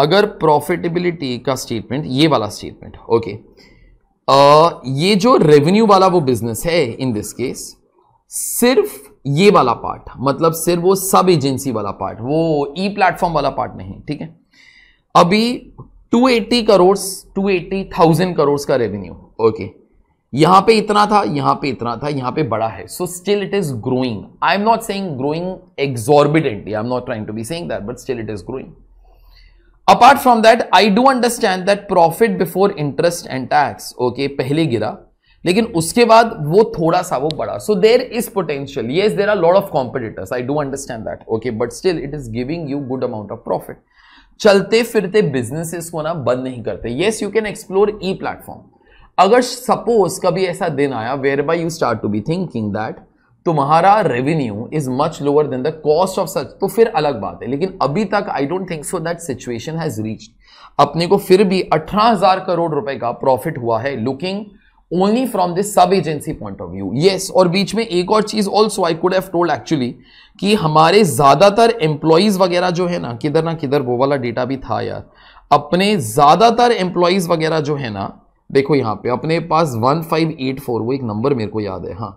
अगर प्रॉफिटेबिलिटी का स्टेटमेंट ये वाला स्टेटमेंट ओके आ, ये जो रेवेन्यू वाला वो बिजनेस है इन दिस केस सिर्फ ये वाला पार्ट मतलब सिर्फ वो सब एजेंसी वाला पार्ट वो ई e प्लेटफॉर्म वाला पार्ट नहीं ठीक है अभी 280 करोड़ 280 थाउजेंड करोड़ का रेवेन्यू ओके यहां पे इतना था यहां पे इतना था यहां पे बड़ा है so still it is growing I am not saying growing exorbitantly I am not trying to be saying that but still it is growing apart from that I do understand that profit before interest and tax okay पहले गिरा लेकिन उसके बाद वो थोड़ा सा वो बढ़ा सो देर इज पोटेंशियल ये there are lot of competitors I do understand that okay but still it is giving you good amount of profit चलते फिरते बिजनेसेस को ना बंद नहीं करते yes you can explore e platform अगर सपोज कभी ऐसा दिन आया whereby you start to be thinking that तुम्हारा revenue is much lower than the cost of such तो फिर अलग बात है लेकिन अभी तक आई don't think so that situation has reach अपने को फिर भी अठारह हजार करोड़ रुपए का प्रॉफिट हुआ है looking only from this sub agency point of view yes और बीच में एक और चीज also I could have told actually कि हमारे ज्यादातर एम्प्लॉयज वगैरह जो है ना किधर ना किधर वो वाला डेटा भी था यार अपने ज्यादातर एम्प्लॉयज वगैरह जो है ना देखो यहाँ पे अपने पास 1584 वो एक नंबर मेरे को याद है हाँ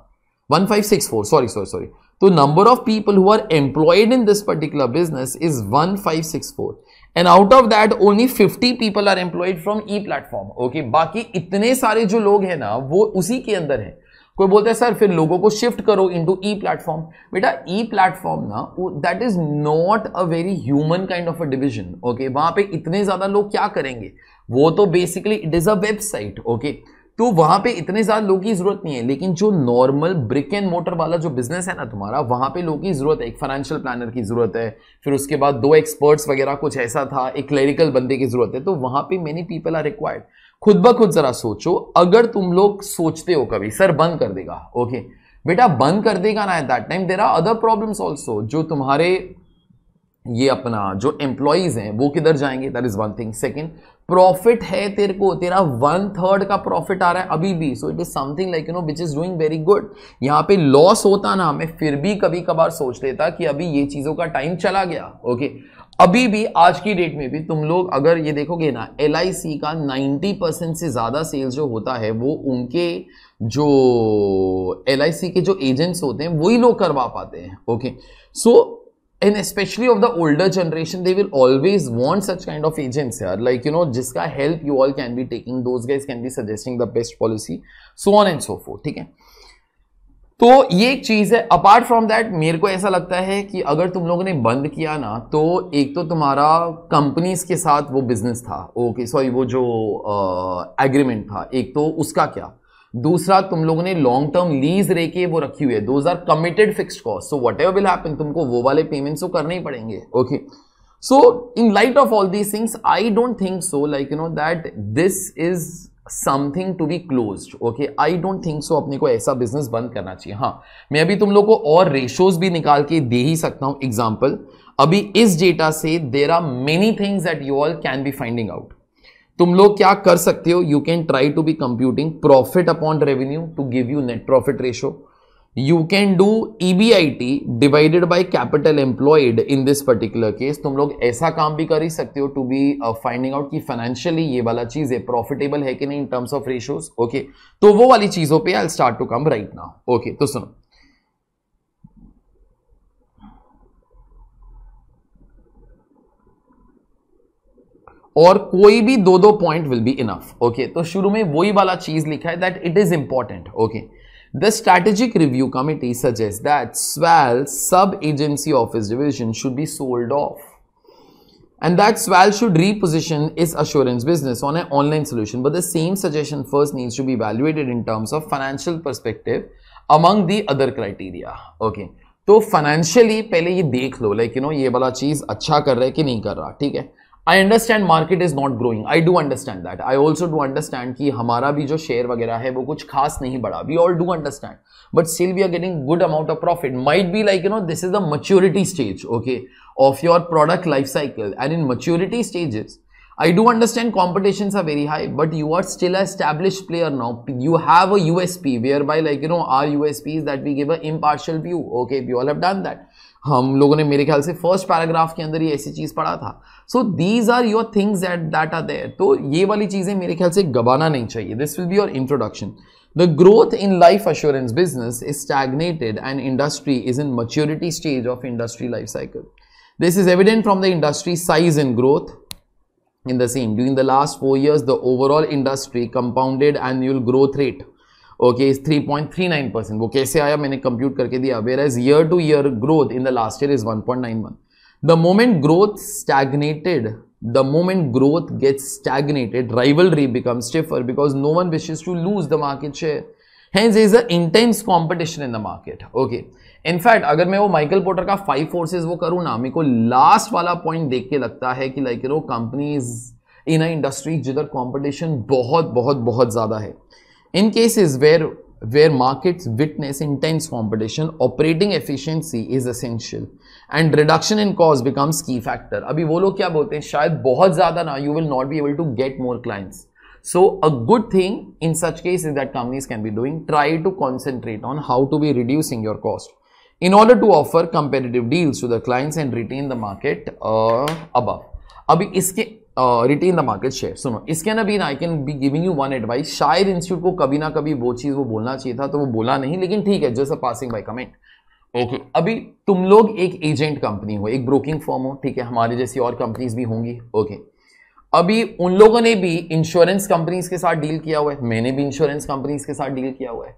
one five six four sorry sorry sorry तो number of people who are employed in this particular business is one five six four and out of that only fifty people are employed from E platform okay बाकी इतने सारे जो लोग हैं ना वो उसी के अंदर है कोई बोलते हैं सर फिर लोगों को शिफ्ट करो इनटू ई प्लेटफॉर्म बेटा ई प्लेटफॉर्म ना that is not a very human kind of a division okay वहां पर इतने ज्यादा लोग क्या करेंगे वो तो basically it is a website okay तो वहां पे इतने ज्यादा लोगों की जरूरत नहीं है लेकिन जो नॉर्मल ब्रिक एंड मोटर वाला जो बिजनेस है ना तुम्हारा वहां पे लोगों की जरूरत है एक फाइनेंशियल प्लानर की जरूरत है फिर उसके बाद दो एक्सपर्ट्स वगैरह कुछ ऐसा था एक क्लेरिकल बंदे की जरूरत है तो वहां पे मेनी पीपल आर रिक्वायर्ड खुद ब खुद जरा सोचो अगर तुम लोग सोचते हो कभी सर बंद कर देगा ओके बेटा बंद कर देगा ना at that time there are other problems also जो तुम्हारे ये अपना जो एम्प्लॉयज़ हैं वो किधर जाएंगे that is one thing second profit है तेरे को तेरा वन थर्ड का प्रॉफिट आ रहा है अभी भी so it is something like you know which is doing very good यहाँ पे लॉस होता ना मैं फिर भी कभी कभार सोच लेता कि अभी ये चीज़ों का टाइम चला गया ओके okay? अभी भी आज की डेट में भी तुम लोग अगर ये देखोगे ना एल का 90 परसेंट से ज़्यादा सेल्स जो होता है वो उनके जो एल के जो एजेंट्स होते हैं वही लोग करवा पाते हैं okay okay? So so, and specially of the older generation they will always want such kind of agents यार लाइक यू नो जिसका help you all can be taking those guys can be suggesting the best policy so on and so forth ठीक है तो ये एक चीज है apart from that मेरे को ऐसा लगता है कि अगर तुम लोगों ने बंद किया ना तो एक तो तुम्हारा कंपनीज के साथ वो बिजनेस था ओके सॉरी वो जो एग्रीमेंट था एक तो उसका क्या दूसरा तुम लोगों ने लॉन्ग टर्म लीज रेके वो रखी हुई है those are committed fix cost so whatever will happen तुमको वो वाले पेमेंट्स तो करने ही पड़ेंगे okay so in light of all these things I don't think so like you know that this is something to be close okay I don't think so अपने को ऐसा बिजनेस बंद करना चाहिए हाँ मैं अभी तुम लोग को और रेशोज भी निकाल के दे ही सकता हूँ एग्जाम्पल अभी इस डेटा से there are many things that you all can be finding out तुम लोग क्या कर सकते हो you can try to be computing profit upon revenue to give you net profit ratio you can do EBIT divided by capital employed in this particular case तुम लोग ऐसा काम भी कर ही सकते हो टू बी फाइंडिंग आउट कि फाइनेंशियली ये वाला चीज है प्रॉफिटेबल है कि नहीं in terms of ratios okay तो वो वाली चीजों पे I start to come right now okay तो सुनो और कोई भी दो दो point will be enough okay तो शुरू में वही वाला चीज लिखा है that it is important okay the strategic review committee suggest that Swell sub agency office division should be sold off and that Swell should reposition its assurance business on an online solution. But the same suggestion first needs to be evaluated in terms of financial perspective among the other criteria. Okay. तो financially पहले ये देख लो like you know ये वाला चीज अच्छा कर रहा है कि नहीं कर रहा ठीक है I understand market is not growing I do understand that I also do understand कि हमारा भी जो शेयर वगैरह है वो कुछ खास नहीं बढ़ा we all do understand but still we are getting good amount of profit might be like you know this is the maturity stage okay of your product life cycle and in maturity stages I do understand competitions are very high, but you are still an established player now. You have a USP whereby like, you know, our USP is that we give an impartial view. Okay, we all have done that. हम लोगों ने मेरे ख्याल से first paragraph के अंदर ही ऐसी चीज़ पढ़ा था so these are your things at that are there तो ये वाली चीज़ें मेरे ख्याल से गबाना नहीं चाहिए this will be your introduction the growth in life assurance business is stagnated and industry is in maturity stage of industry life cycle this is evident from the industry size in growth in the same during the last four years the overall industry compounded annual growth rate okay is nine percent वो कैसे आया मैंने compute करके दिया whereas year to year growth in the last year is one point 1.91 the moment growth stagnated the moment growth gets stagnated rivalry become stiffer because no one wishes to lose the market share hence is a intense competition in the market okay in fact अगर मैं वो Michael Porter का five forces वो करूँ ना मेरे को last वाला पॉइंट देख के लगता है कि like you know companies in a industry जिधर कॉम्पिटिशन बहुत बहुत बहुत ज़्यादा है In cases where, where markets witness intense competition, operating efficiency is essential and reduction in cost becomes key factor. अभी वो लोग क्या बोलते हैं शायद बहुत ज़्यादा ना you will not be able to get more clients. So a good thing in such cases that companies can be doing, try to concentrate on how to be reducing your cost in order to offer competitive deals to the clients and retain the market uh, above. अभी इसके retain the market share सुनो इसके अंदर बीन I can be giving you one advice शायद institute को कभी ना कभी वो चीज़ वो बोलना चाहिए था तो वो बोला नहीं लेकिन ठीक है a passing by comment okay अभी तुम लोग एक एजेंट कंपनी हो एक ब्रोकिंग फॉर्म हो ठीक है हमारे जैसी और कंपनीज भी होंगी ओके okay. अभी उन लोगों ने भी इंश्योरेंस कंपनीज के साथ डील किया हुआ है मैंने भी इंश्योरेंस कंपनीज के साथ डील किया हुआ है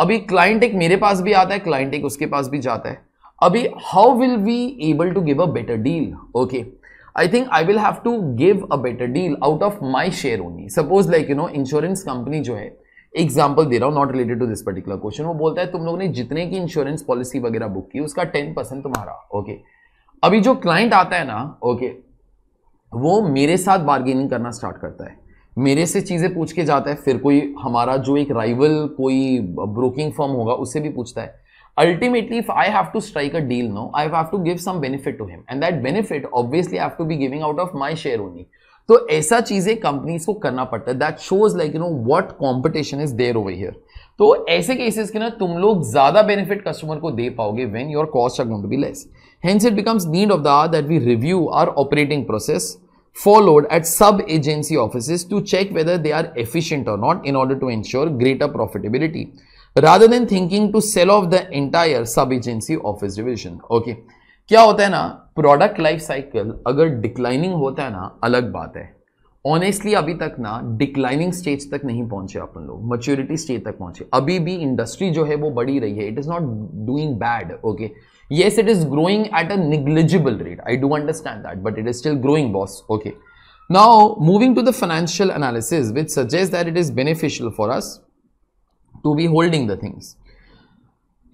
अभी क्लाइंट एक मेरे पास भी आता है क्लाइंट एक उसके पास भी जाता है अभी how will be able to give a better deal okay okay. I think I will have to give a better deal out of my share only. Suppose like you know insurance company जो है example दे रहा हूँ not related to this particular question वो बोलता है तुम लोगों ने जितने की इंश्योरेंस पॉलिसी वगैरह बुक की उसका टेन परसेंट तुम्हारा ओके okay. अभी जो क्लाइंट आता है ना ओके okay, वो मेरे साथ बार्गेनिंग करना स्टार्ट करता है मेरे से चीज़ें पूछ के जाता है फिर कोई हमारा जो एक राइवल कोई ब्रोकिंग फॉर्म होगा उससे भी पूछता है ultimately if i have to strike a deal now i have to give some benefit to him and that benefit obviously i have to be giving out of my share only तो ऐसा चीजें companies को करना पड़ता है that shows like you know what competition is there over here तो ऐसे cases के ना तुम लोग ज्यादा बेनिफिट कस्टमर को दे पाओगे when your cost are going to be less hence it becomes need of the hour that we review our operating process followed at sub-agency offices to check whether they are efficient or not in order to ensure greater profitability. rather than thinking to sell off the entire sub agency office division okay क्या होता है ना product life cycle अगर declining होता है ना अलग बात है ऑनेस्टली अभी तक ना डिक्लाइनिंग स्टेज तक नहीं पहुंचे अपन लोग मच्योरिटी स्टेज तक पहुंचे अभी भी इंडस्ट्री जो है वो बढ़ी रही है it is not doing bad okay yes it is growing at a negligible rate I do understand that but it is still growing boss okay now moving to the financial analysis which suggest that it is beneficial for us to be holding the things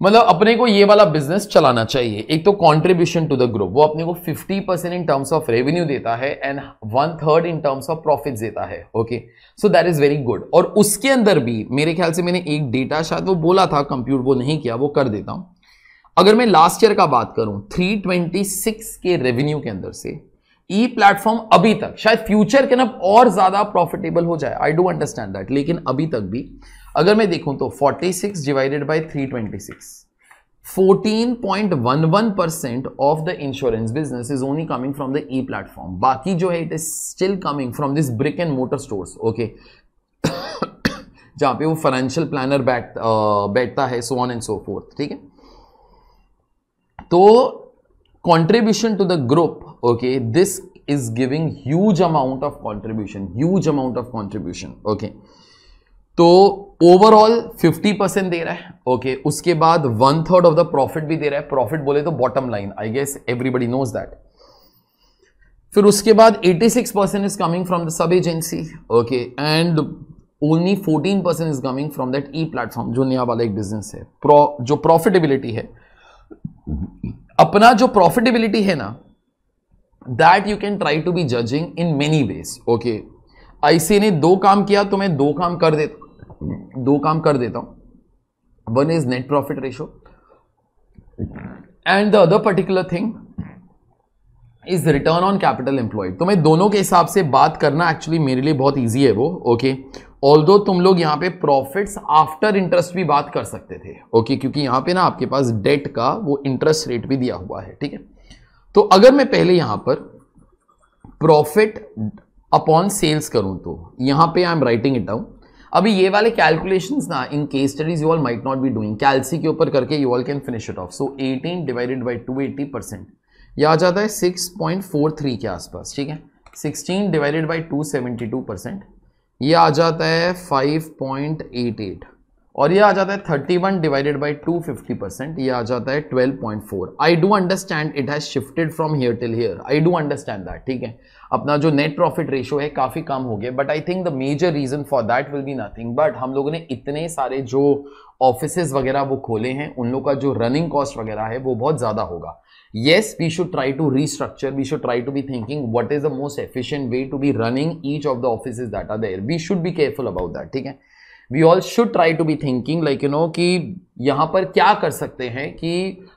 मतलब अपने को ये वाला business चलाना चाहिए एक तो contribution to the group वो अपने को 50 percent in terms of revenue देता है and one third in terms of profit देता है okay so that is very good और उसके अंदर भी मेरे ख्याल से मैंने एक डेटा शायद वो बोला था कंप्यूटर वो नहीं किया वो कर देता हूं अगर मैं लास्ट ईयर का बात करूं थ्री के रेवेन्यू के अंदर से ई प्लेटफॉर्म अभी तक शायद फ्यूचर के ना और ज्यादा प्रॉफिटेबल हो जाए आई डोंट अंडरस्टैंड दैट लेकिन अभी तक भी अगर मैं देखूं तो 46 divided by 326 14.11 percent of the insurance business is only coming from the e platform बाकी जो है it is still coming from this brick and mortar store okay जहां पे वो फाइनेंशियल प्लानर बैठ बैठता है so on and so forth ठीक है तो contribution to the group okay this is giving huge amount of contribution huge amount of contribution okay तो ओवरऑल 50 परसेंट दे रहा है ओके okay, उसके बाद one third of the profit भी दे रहा है प्रॉफिट बोले तो bottom line I guess everybody knows that फिर उसके बाद 86 percent is coming from the sub agency okay and only 14 percent is coming from that e platform जो नया वाला एक बिजनेस है प्रो, जो प्रॉफिटेबिलिटी है अपना जो प्रॉफिटेबिलिटी है ना that you can try to be judging in many ways okay आईसी ने दो काम किया तो मैं दो काम कर देता दो काम कर देता हूं one is net profit ratio and the other particular thing is return on capital employed तो मैं दोनों के हिसाब से बात करना एक्चुअली मेरे लिए बहुत ईजी है वो ओके ऑल दो तुम लोग यहाँ पे प्रॉफिट्स आफ्टर इंटरेस्ट भी बात कर सकते थे ओके क्योंकि यहाँ पे ना आपके पास डेट का वो इंटरेस्ट रेट भी दिया हुआ है ठीक है तो अगर मैं पहले यहाँ पर प्रॉफिट अपॉन सेल्स करूँ तो यहाँ पे I am writing it down अभी ये वाले कैलकुलेशन ना in case studies you all might not be doing कैलसी के ऊपर करके you all can finish it off so 18 divided by 280 percent यह आ जाता है 6.43 के आसपास ठीक है 16 डिवाइडेड बाय 272 परसेंट यह आ जाता है 5.88 और यह आ जाता है 31 डिवाइडेड टू 250 परसेंट यह आ जाता है 12.4 I do understand it has shifted from here till here I do understand that ठीक है अपना जो नेट प्रॉफिट रेशियो है काफ़ी कम हो गया but I think the major reason for that will be nothing but हम लोगों ने इतने सारे जो ऑफिस वगैरह वो खोले हैं उन लोगों का जो रनिंग कॉस्ट वगैरह है वो बहुत ज़्यादा होगा yes we should try to restructure we should try to be thinking what is the most efficient way to be running each of the office that there we should be careful about that ठीक है we all should try to be thinking like you know कि यहाँ पर क्या कर सकते हैं कि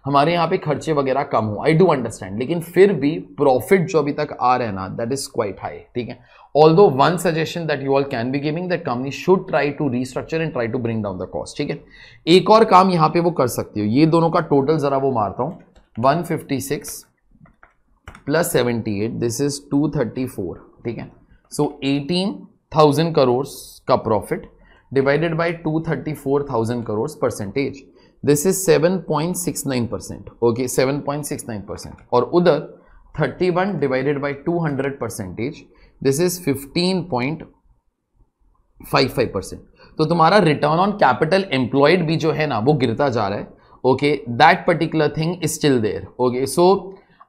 हमारे यहाँ पे खर्चे वगैरह कम हो आई डू अंडरस्टैंड लेकिन फिर भी प्रॉफिट जो अभी तक आ रहे ना दैट इज क्वाइट हाई ठीक है all although one suggestion that you all can be giving that company should try to restructure and try to bring down the cost ठीक है एक और काम यहाँ पे वो कर सकती हो ये दोनों का टोटल जरा वो मारता हूँ one fifty six plus seventy eight this is two thirty four ठीक है सो एटीन थाउजेंड करोड़ का profit divided by two thirty four thousand crore percentage this is seven point nine percent okay nine percent और उधर one divided two hundred percentage this is five percent तो तुम्हारा return on capital employed भी जो है ना वो गिरता जा रहा है okay that particular thing is still there okay so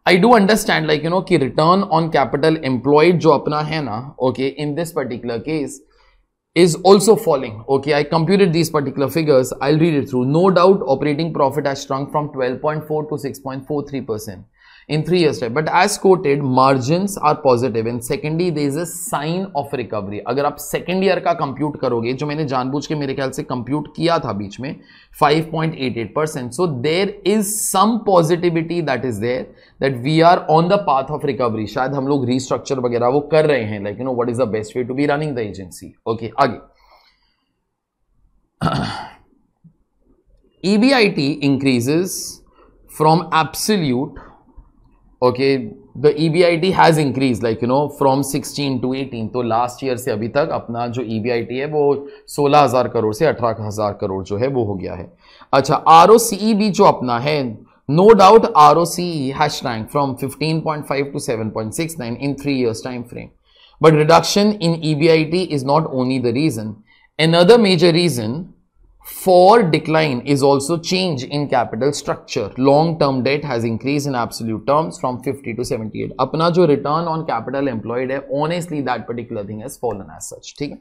I do understand like you know कि रिटर्न ऑन कैपिटल एम्प्लॉयड जो अपना है ना okay in this particular case is also falling. Okay, I computed these particular figures. I'll read it through. No doubt operating profit has shrunk from 12.4 to 6.43% percent in three years time. But as quoted, margins are positive and secondly, there is a sign of recovery. agar aap second year ka compute करोगे, जो मैंने जानबूझ ke mere khayal se compute kiya tha beech mein 5.88%. So there is some positivity that is there. That we are on the path of recovery शायद हम लोग restructure वगैरह वो कर रहे हैं like you know what is the best way to be running the agency okay आगे EBIT increases from absolute okay the EBIT has increase like you know from 16 to 18 तो लास्ट ईयर से अभी तक अपना जो ई बी आई टी है वो 16000 करोड़ से 18000 करोड़ जो है वो हो गया है अच्छा आर ओ सी जो अपना है No doubt ROCE has shrank from 15.5 to 7.69 in 3 years time frame. But reduction in EBIT is not only the reason. Another major reason for decline is also change in capital structure. Long-term debt has increased in absolute terms from 50 to 78. Apna jo return on capital employed hai, honestly that particular thing has fallen as such. ठीक है?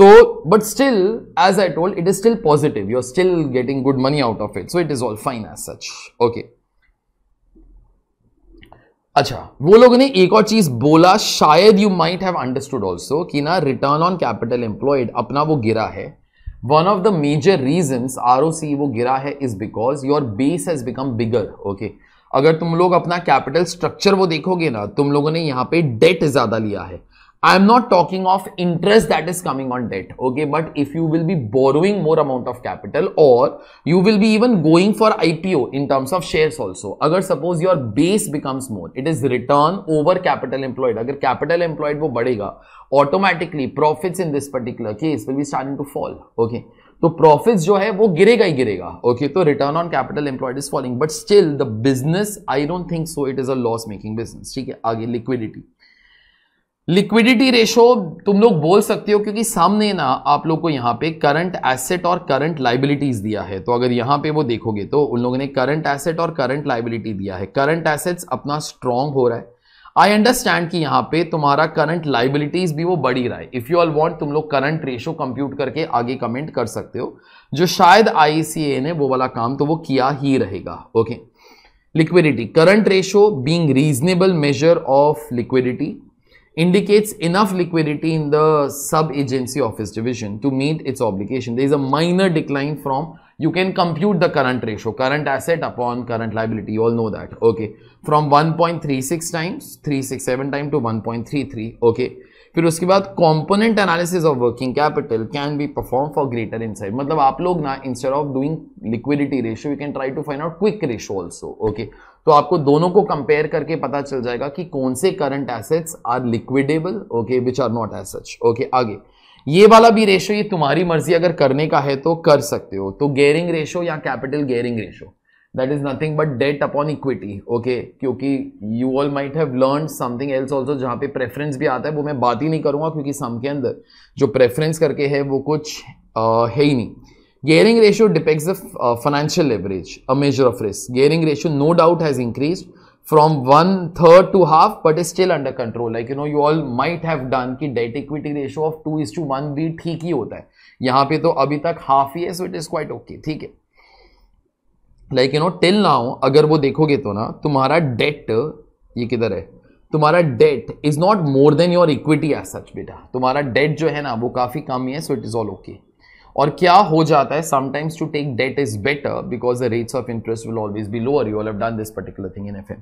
तो still as I told it is still positive you are still getting good money out of it so it is all fine as such okay अच्छा वो लोगों ने एक और चीज बोला शायद you might have understood also कि ना रिटर्न ऑन कैपिटल एम्प्लॉयड अपना वो गिरा है one of the major reason R O C वो गिरा है is because your base has become bigger okay अगर तुम लोग अपना कैपिटल स्ट्रक्चर वो देखोगे ना तुम लोगों ने यहां पे डेट ज्यादा लिया है I am not talking of interest that is coming on debt okay but if you will be borrowing more amount of capital और you will be even going for IPO in terms of share also अगर suppose your base becomes more it is return over capital employed अगर capital employed वो बढ़ेगा automatically profit in this particular case will be starting to fall okay तो profit जो है वो गिरेगा ही गिरेगा ओके तो return on capital employed is falling but still the business I don't think so it is a loss making business ठीक है आगे लिक्विडिटी लिक्विडिटी रेशो तुम लोग बोल सकते हो क्योंकि सामने ना आप लोग को यहाँ पे करंट एसेट और करंट लाइबिलिटीज दिया है तो अगर यहाँ पे वो देखोगे तो उन लोगों ने करंट एसेट और करंट लाइबिलिटी दिया है करंट एसेट्स अपना स्ट्रांग हो रहा है आई अंडरस्टैंड कि यहाँ पे तुम्हारा करंट लाइबिलिटीज भी वो बढ़ी रहा है इफ़ यू ऑल वॉन्ट तुम लोग करंट रेशो कंप्यूट करके आगे कमेंट कर सकते हो जो शायद आई e ने वो वाला काम तो वो किया ही रहेगा okay liquidity current ratio being reasonable measure of liquidity indicates enough liquidity in the sub-agency office division to meet its obligation. There is a minor decline from, you can compute the current ratio, current asset upon current liability, you all know that, okay. From 1.36 times, 367 times to 1.33, okay. फिर उसके बाद component analysis of working capital can be perform for greater insight मतलब आप लोग ना instead of doing liquidity ratio you can try to find out quick ratio also okay तो आपको दोनों को कंपेयर करके पता चल जाएगा कि कौन से current assets are liquidable okay which are not as such okay आगे ये वाला भी रेशो ये तुम्हारी मर्जी अगर करने का है तो कर सकते हो तो गेयरिंग रेशो या capital gearing ratio that is nothing but debt upon equity okay क्योंकि you all might have learn something else also जहां पे प्रेफरेंस भी आता है वो मैं बात ही नहीं करूंगा क्योंकि सम के अंदर जो प्रेफरेंस करके है वो कुछ आ, है ही नहीं Gearing ratio depicts the uh, financial leverage, a measure of risk. Gearing ratio no doubt has increased from one third to half but is still under control. Like you know you all might have done कि debt equity ratio of 2 is to 1 भी ठीक ही होता है यहाँ पे तो अभी तक half ही है so it is quite okay ठीक है like you know till now अगर वो देखोगे तो ना तुम्हारा डेट ये किधर है तुम्हारा debt is not more than your equity as such बेटा तुम्हारा डेट जो है ना वो काफ़ी कम है so it is all okay और क्या हो जाता है sometimes to take debt is better because the rates of interest will always be lower you have done this particular thing in FM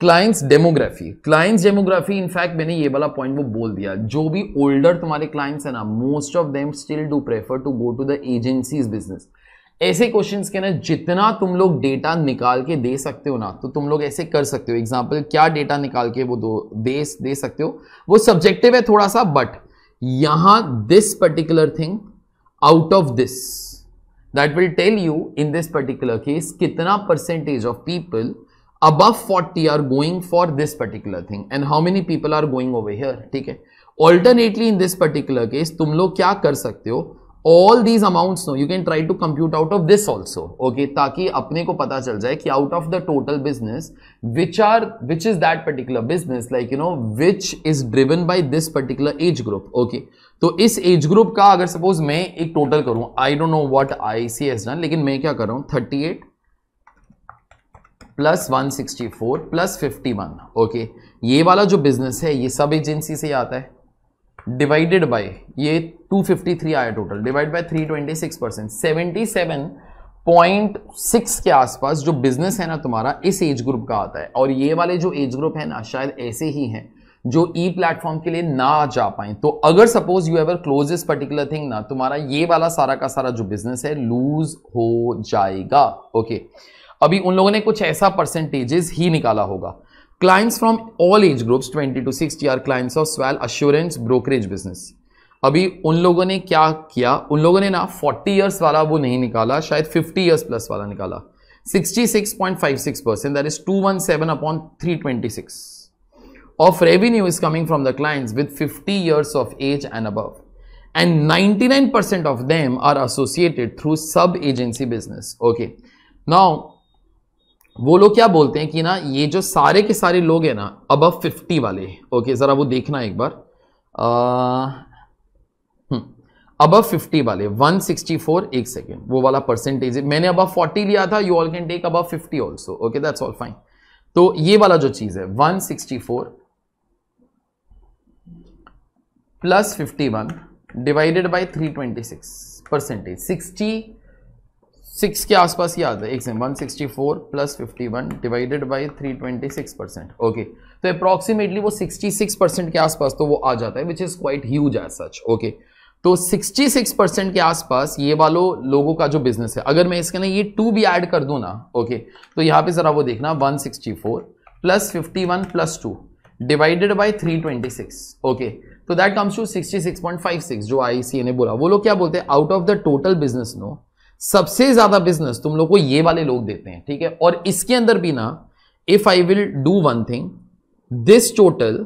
clients demography clients demography in fact मैंने ये वाला point वो बोल दिया जो भी ओल्डर तुम्हारे क्लाइंट्स है ना most of them still do prefer to go to the agencies business ऐसे क्वेश्चंस के ना जितना तुम लोग डेटा निकाल के दे सकते हो ना तो तुम लोग ऐसे कर सकते हो एग्जाम्पल क्या डेटा निकाल के वो दो दे, दे सकते हो वो सब्जेक्टिव है थोड़ा सा बट यहां this particular thing out of this that will tell you in this particular case कितना percentage of people above 40 are going for this particular thing and how many people are going over here ठीक है alternately in this particular case तुम लोग क्या कर सकते हो all these amount no you can try to compute out of this also okay ताकि अपने को पता चल जाए कि out of the total business which are which is that particular business like you know which is driven by this particular age group okay तो इस age group का अगर सपोज मैं एक टोटल करूं I don't know what I C S done लेकिन मैं क्या कर रहा हूं thirty eight plus one sixty four plus fifty one okay ये वाला जो बिजनेस है ये सब एजेंसी से आता है डिवाइडेड बाय ये 253 आया total divide by 326 percent seventy point six के आसपास जो बिजनेस है ना तुम्हारा इस एज ग्रुप का आता है और ये वाले जो एज ग्रुप है ना शायद ऐसे ही हैं जो ई e प्लेटफॉर्म के लिए ना जा पाए तो अगर suppose you ever close this particular thing ना तुम्हारा ये वाला सारा का सारा जो बिजनेस है लूज हो जाएगा ओके okay. अभी उन लोगों ने कुछ ऐसा परसेंटेजेस ही निकाला होगा clients from all age groups 20 to 60 are clients of swell assurance brokerage business अभी उन लोगों ने क्या किया उन लोगों ने ना 40 ईयर्स वाला वो नहीं निकाला शायद 50 ईयर्स प्लस वाला निकाला 66.56 percent that is two one seven upon six of revenue is coming from the clients with 50 years of age and above. And 99% of them are associated through sub-agency business. Okay. Now, वो लोग क्या बोलते हैं कि ना ये जो सारे के सारे लोग हैं ना अब फिफ्टी वाले ओके okay, ज़रा वो देखना एक बार अब फिफ्टी वाले 164 एक सेकेंड वो वाला परसेंटेज मैंने अब 40 लिया था यू ऑल कैन टेक अब 50 also okay that's all fine तो ये वाला जो चीज़ है 164 plus fifty one divided by three twenty six percentage sixty six के आसपास ही आता है एक same one sixty four plus fifty one divided by three twenty six percent okay तो अप्रॉक्सीमेटली वो सिक्सटी सिक्स परसेंट के आसपास तो वो आ जाता है which is quite huge as such okay तो सिक्स परसेंट के आसपास ये वालों लोगों का जो बिजनेस है अगर मैं इसके ना ये टू भी ऐड कर दूँ ना ओके तो यहाँ पे ज़रा वो देखना one sixty four plus fifty one plus two divided by three twenty six okay तो दैट कम्स टू 66.56 जो आईसीए e ने बोला वो लोग क्या बोलते हैं out of the total business no सबसे ज्यादा बिजनेस तुम लोग को ये वाले लोग देते हैं ठीक है और इसके अंदर भी ना if I will do one thing this total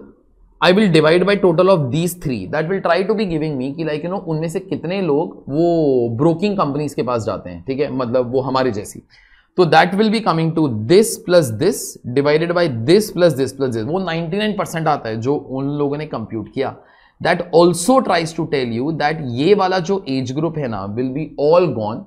I will divide by total of these three that will try to be giving me कि लाइक यू नो उनमें से कितने लोग वो ब्रोकिंग कंपनीज के पास जाते हैं ठीक है मतलब वो हमारे जैसी तो that will be coming to this plus this divided by this plus this plus this वो 99 परसेंट आता है जो उन लोगों ने कंप्यूट किया that also tries to tell you that ये वाला जो एज ग्रुप है ना will be all gone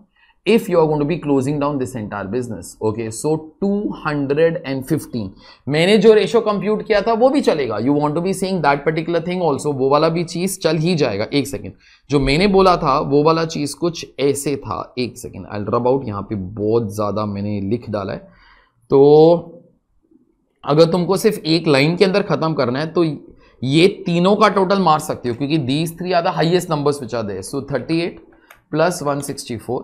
if you are going to be closing down this entire business okay so 215 मैंने जो रेशो कंप्यूट किया था वो भी चलेगा you want to be saying that particular thing also वो वाला भी चीज चल ही जाएगा एक सेकेंड जो मैंने बोला था वो वाला चीज कुछ ऐसे था एक सेकेंड आई रब आउट यहाँ पे बहुत ज्यादा मैंने लिख डाला है तो अगर तुमको सिर्फ एक लाइन के अंदर खत्म करना है तो ये तीनों का टोटल मार सकते हो क्योंकि these three are the highest numbers which are there so 38 plus 164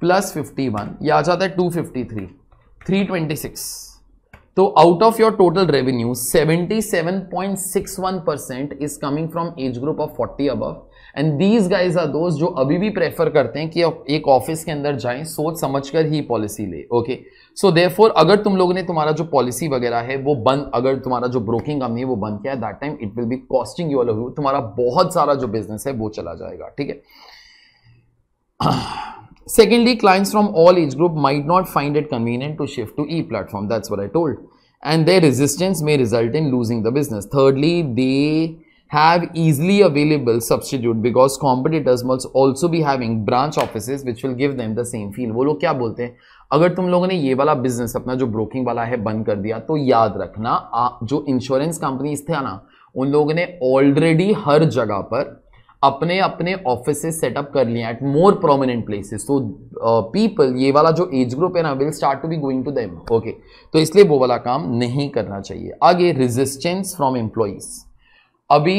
plus fifty one या आ जाता है two fifty three three twenty six तो out of your total revenue seventy seven one percent is coming from age group of forty above and these guys are दोस्त जो अभी भी prefer करते हैं कि एक ऑफिस के अंदर जाएं सोच समझकर ही पॉलिसी ले ओके सो देयरफॉर अगर तुम लोगों ने तुम्हारा जो पॉलिसी वगैरह है वो बंद अगर तुम्हारा जो ब्रोकिंग कंपनी है वो बंद किया that time it will be costing your तुम्हारा बहुत सारा जो बिजनेस है वो चला जाएगा ठीक है Secondly, clients from all age group might not find it convenient to shift to e-platform. That's what I told. And their resistance may result in losing the business. Thirdly, they have easily available substitute because competitors must also be having branch offices which will give them the same feel. वो लोग क्या बोलते हैं अगर तुम लोगों ने ये वाला बिजनेस अपना जो ब्रोकिंग वाला है बंद कर दिया तो याद रखना आ, जो इंश्योरेंस कंपनीज थे ना उन लोगों ने ऑलरेडी हर जगह पर अपने अपने ऑफिस सेटअप कर लिए एट मोर प्रोमिनेंट प्लेसेस तो पीपल ये वाला जो एज ग्रुप है ना will start to be going to them okay तो इसलिए वो वाला काम नहीं करना चाहिए आगे रेजिस्टेंस फ्रॉम एम्प्लॉइज अभी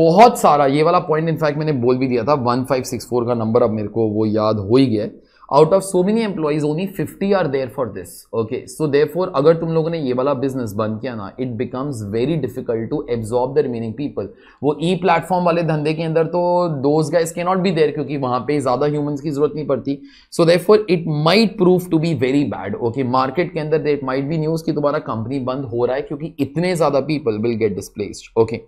बहुत सारा ये वाला पॉइंट इनफैक्ट मैंने बोल भी दिया था 1564 का नंबर अब मेरे को वो याद हो ही गया है out of so many employees only fifty are there for this okay so for अगर तुम लोगों ने ये वाला बिजनेस बंद किया ना it becomes very difficult to absorb the remaining people वो ई e प्लेटफॉर्म वाले धंधे के अंदर तो दोज गाइज के नॉट बी देयर क्योंकि वहां पर ज्यादा ह्यूमन की जरूरत नहीं पड़ती so for it might prove to be very bad okay market के अंदर देट माइट बी न्यूज की तुम्हारा कंपनी बंद हो रहा है क्योंकि इतने ज्यादा people will get displaced okay okay.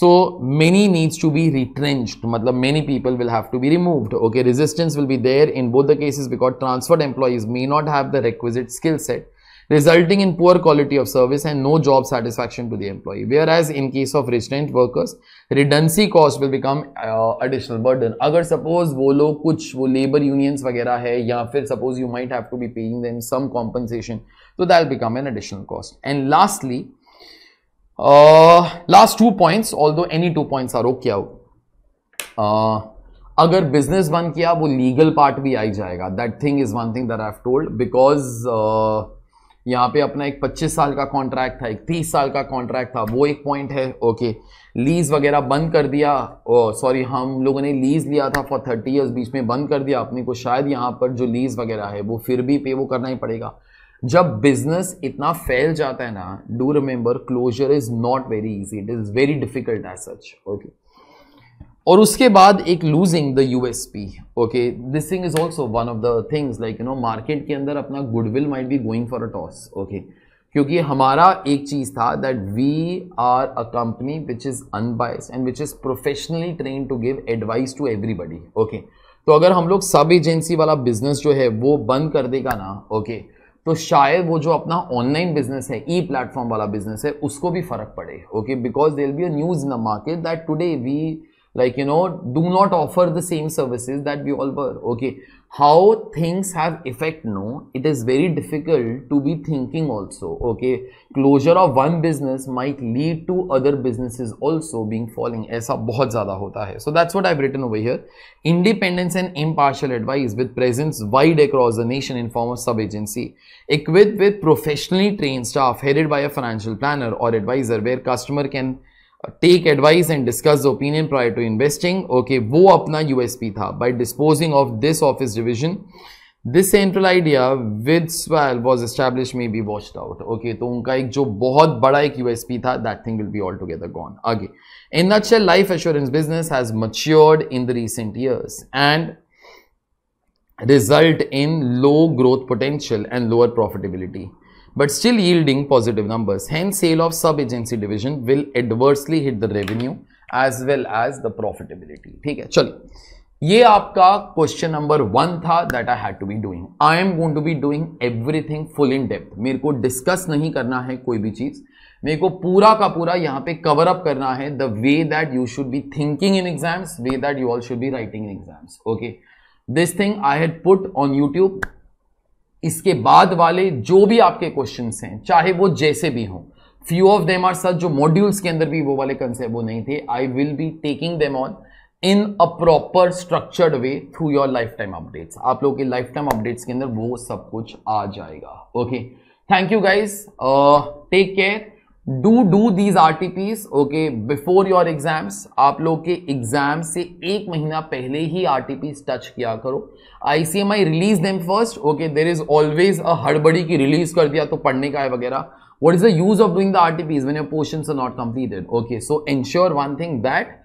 So many needs to be retrenched, matlab many people will have to be removed. Okay, resistance will be there in both the cases because transferred employees may not have the requisite skill set, resulting in poor quality of service and no job satisfaction to the employee. Whereas in case of resident workers, redundancy cost will become uh, additional burden. Agar suppose wo log kuch wo labor unions वगैरह है या फिर suppose you might have to be paying them some compensation, so that will become an additional cost. And lastly, last two point although any two points are okay out अगर business बन किया वो legal part भी आई जाएगा that thing is one thing that I told because यहाँ पे अपना एक 25 साल का कॉन्ट्रैक्ट था एक 30 साल का कॉन्ट्रैक्ट था वो एक पॉइंट है ओके लीज वगैरह बंद कर दिया सॉरी oh, हम लोगों ने लीज लिया था फॉर थर्टी ईयर्स बीच में बंद कर दिया अपने को शायद यहाँ पर जो लीज वगैरह है वो फिर भी पे वो करना ही पड़ेगा जब बिजनेस इतना फैल जाता है ना do remember closure is not very easy it is very difficult as such okay और उसके बाद एक losing the U S P okay this thing is also one of the things like you know market के अंदर अपना goodwill might be going for a toss okay क्योंकि हमारा एक चीज़ था that we are a company which is unbiased and which is professionally train to give advice to everybody okay तो अगर हम लोग सब एजेंसी वाला बिजनेस जो है वो बंद कर देगा ना ओके okay, तो शायद वो जो अपना ऑनलाइन बिजनेस है ई प्लेटफॉर्म वाला बिजनेस है उसको भी फर्क पड़े okay because there be a news in the market that today we like you know do not offer the same services that we all were okay how things have effect no it is very difficult to be thinking also okay closure of one business might lead to other businesses also being falling aisa bahut zyada hota hai so that's what i've written over here independence and impartial advice with presence wide across the nation in form of sub agency equipped with professionally trained staff headed by a financial planner or advisor where customer can take advice and discuss opinion prior to investing okay वो अपना USP था by disposing of this office division this central idea with swell was establish may be watched out okay तो उनका एक जो बहुत बड़ा एक यूएसपी था that thing will be all together gone आगे in nutshell life assurance business has matured in the recent years and result in low growth potential and lower profitability but still yielding positive numbers. Hence, sale of sub-agency division will adversely hit the revenue as well as the profitability. ठीक है चलिए ये आपका question number one था that I had to be doing I am going to be doing everything full in depth मेरे को discuss नहीं करना है कोई भी चीज़ मेरे को पूरा का पूरा यहाँ पे कवर अप करना है the way that you should be thinking in exams way that you all should be writing in exams okay this thing I had put on YouTube इसके बाद वाले जो भी आपके क्वेश्चन हैं चाहे वो जैसे भी हों few of them are such जो मॉड्यूल्स के अंदर भी वो वाले कंसेप्ट वो नहीं थे I will be taking them on in a proper structured way through your lifetime updates आप लोगों के लाइफ टाइम अपडेट्स के अंदर वो सब कुछ आ जाएगा okay thank you guys take care do do these R T Ps okay before your exams आप लोग के एग्जाम से एक महीना पहले ही आर टी पी टच किया करो I C M I release them first okay there is always a हड़बड़ी की रिलीज कर दिया तो पढ़ने का है वगैरह what is the use of doing the R T Ps when your portion are not completed okay so ensure one thing that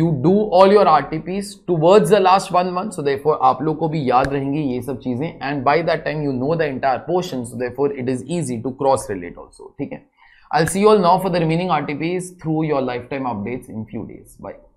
you do all your R T Ps towards the last one month so therefore आप लोग को भी याद रहेंगी ये सब चीज़ें and by that time you know the entire portion so therefore it is easy to cross relate also ठीक है I'll see you all now for the remaining RTPs through your lifetime updates in few days. Bye.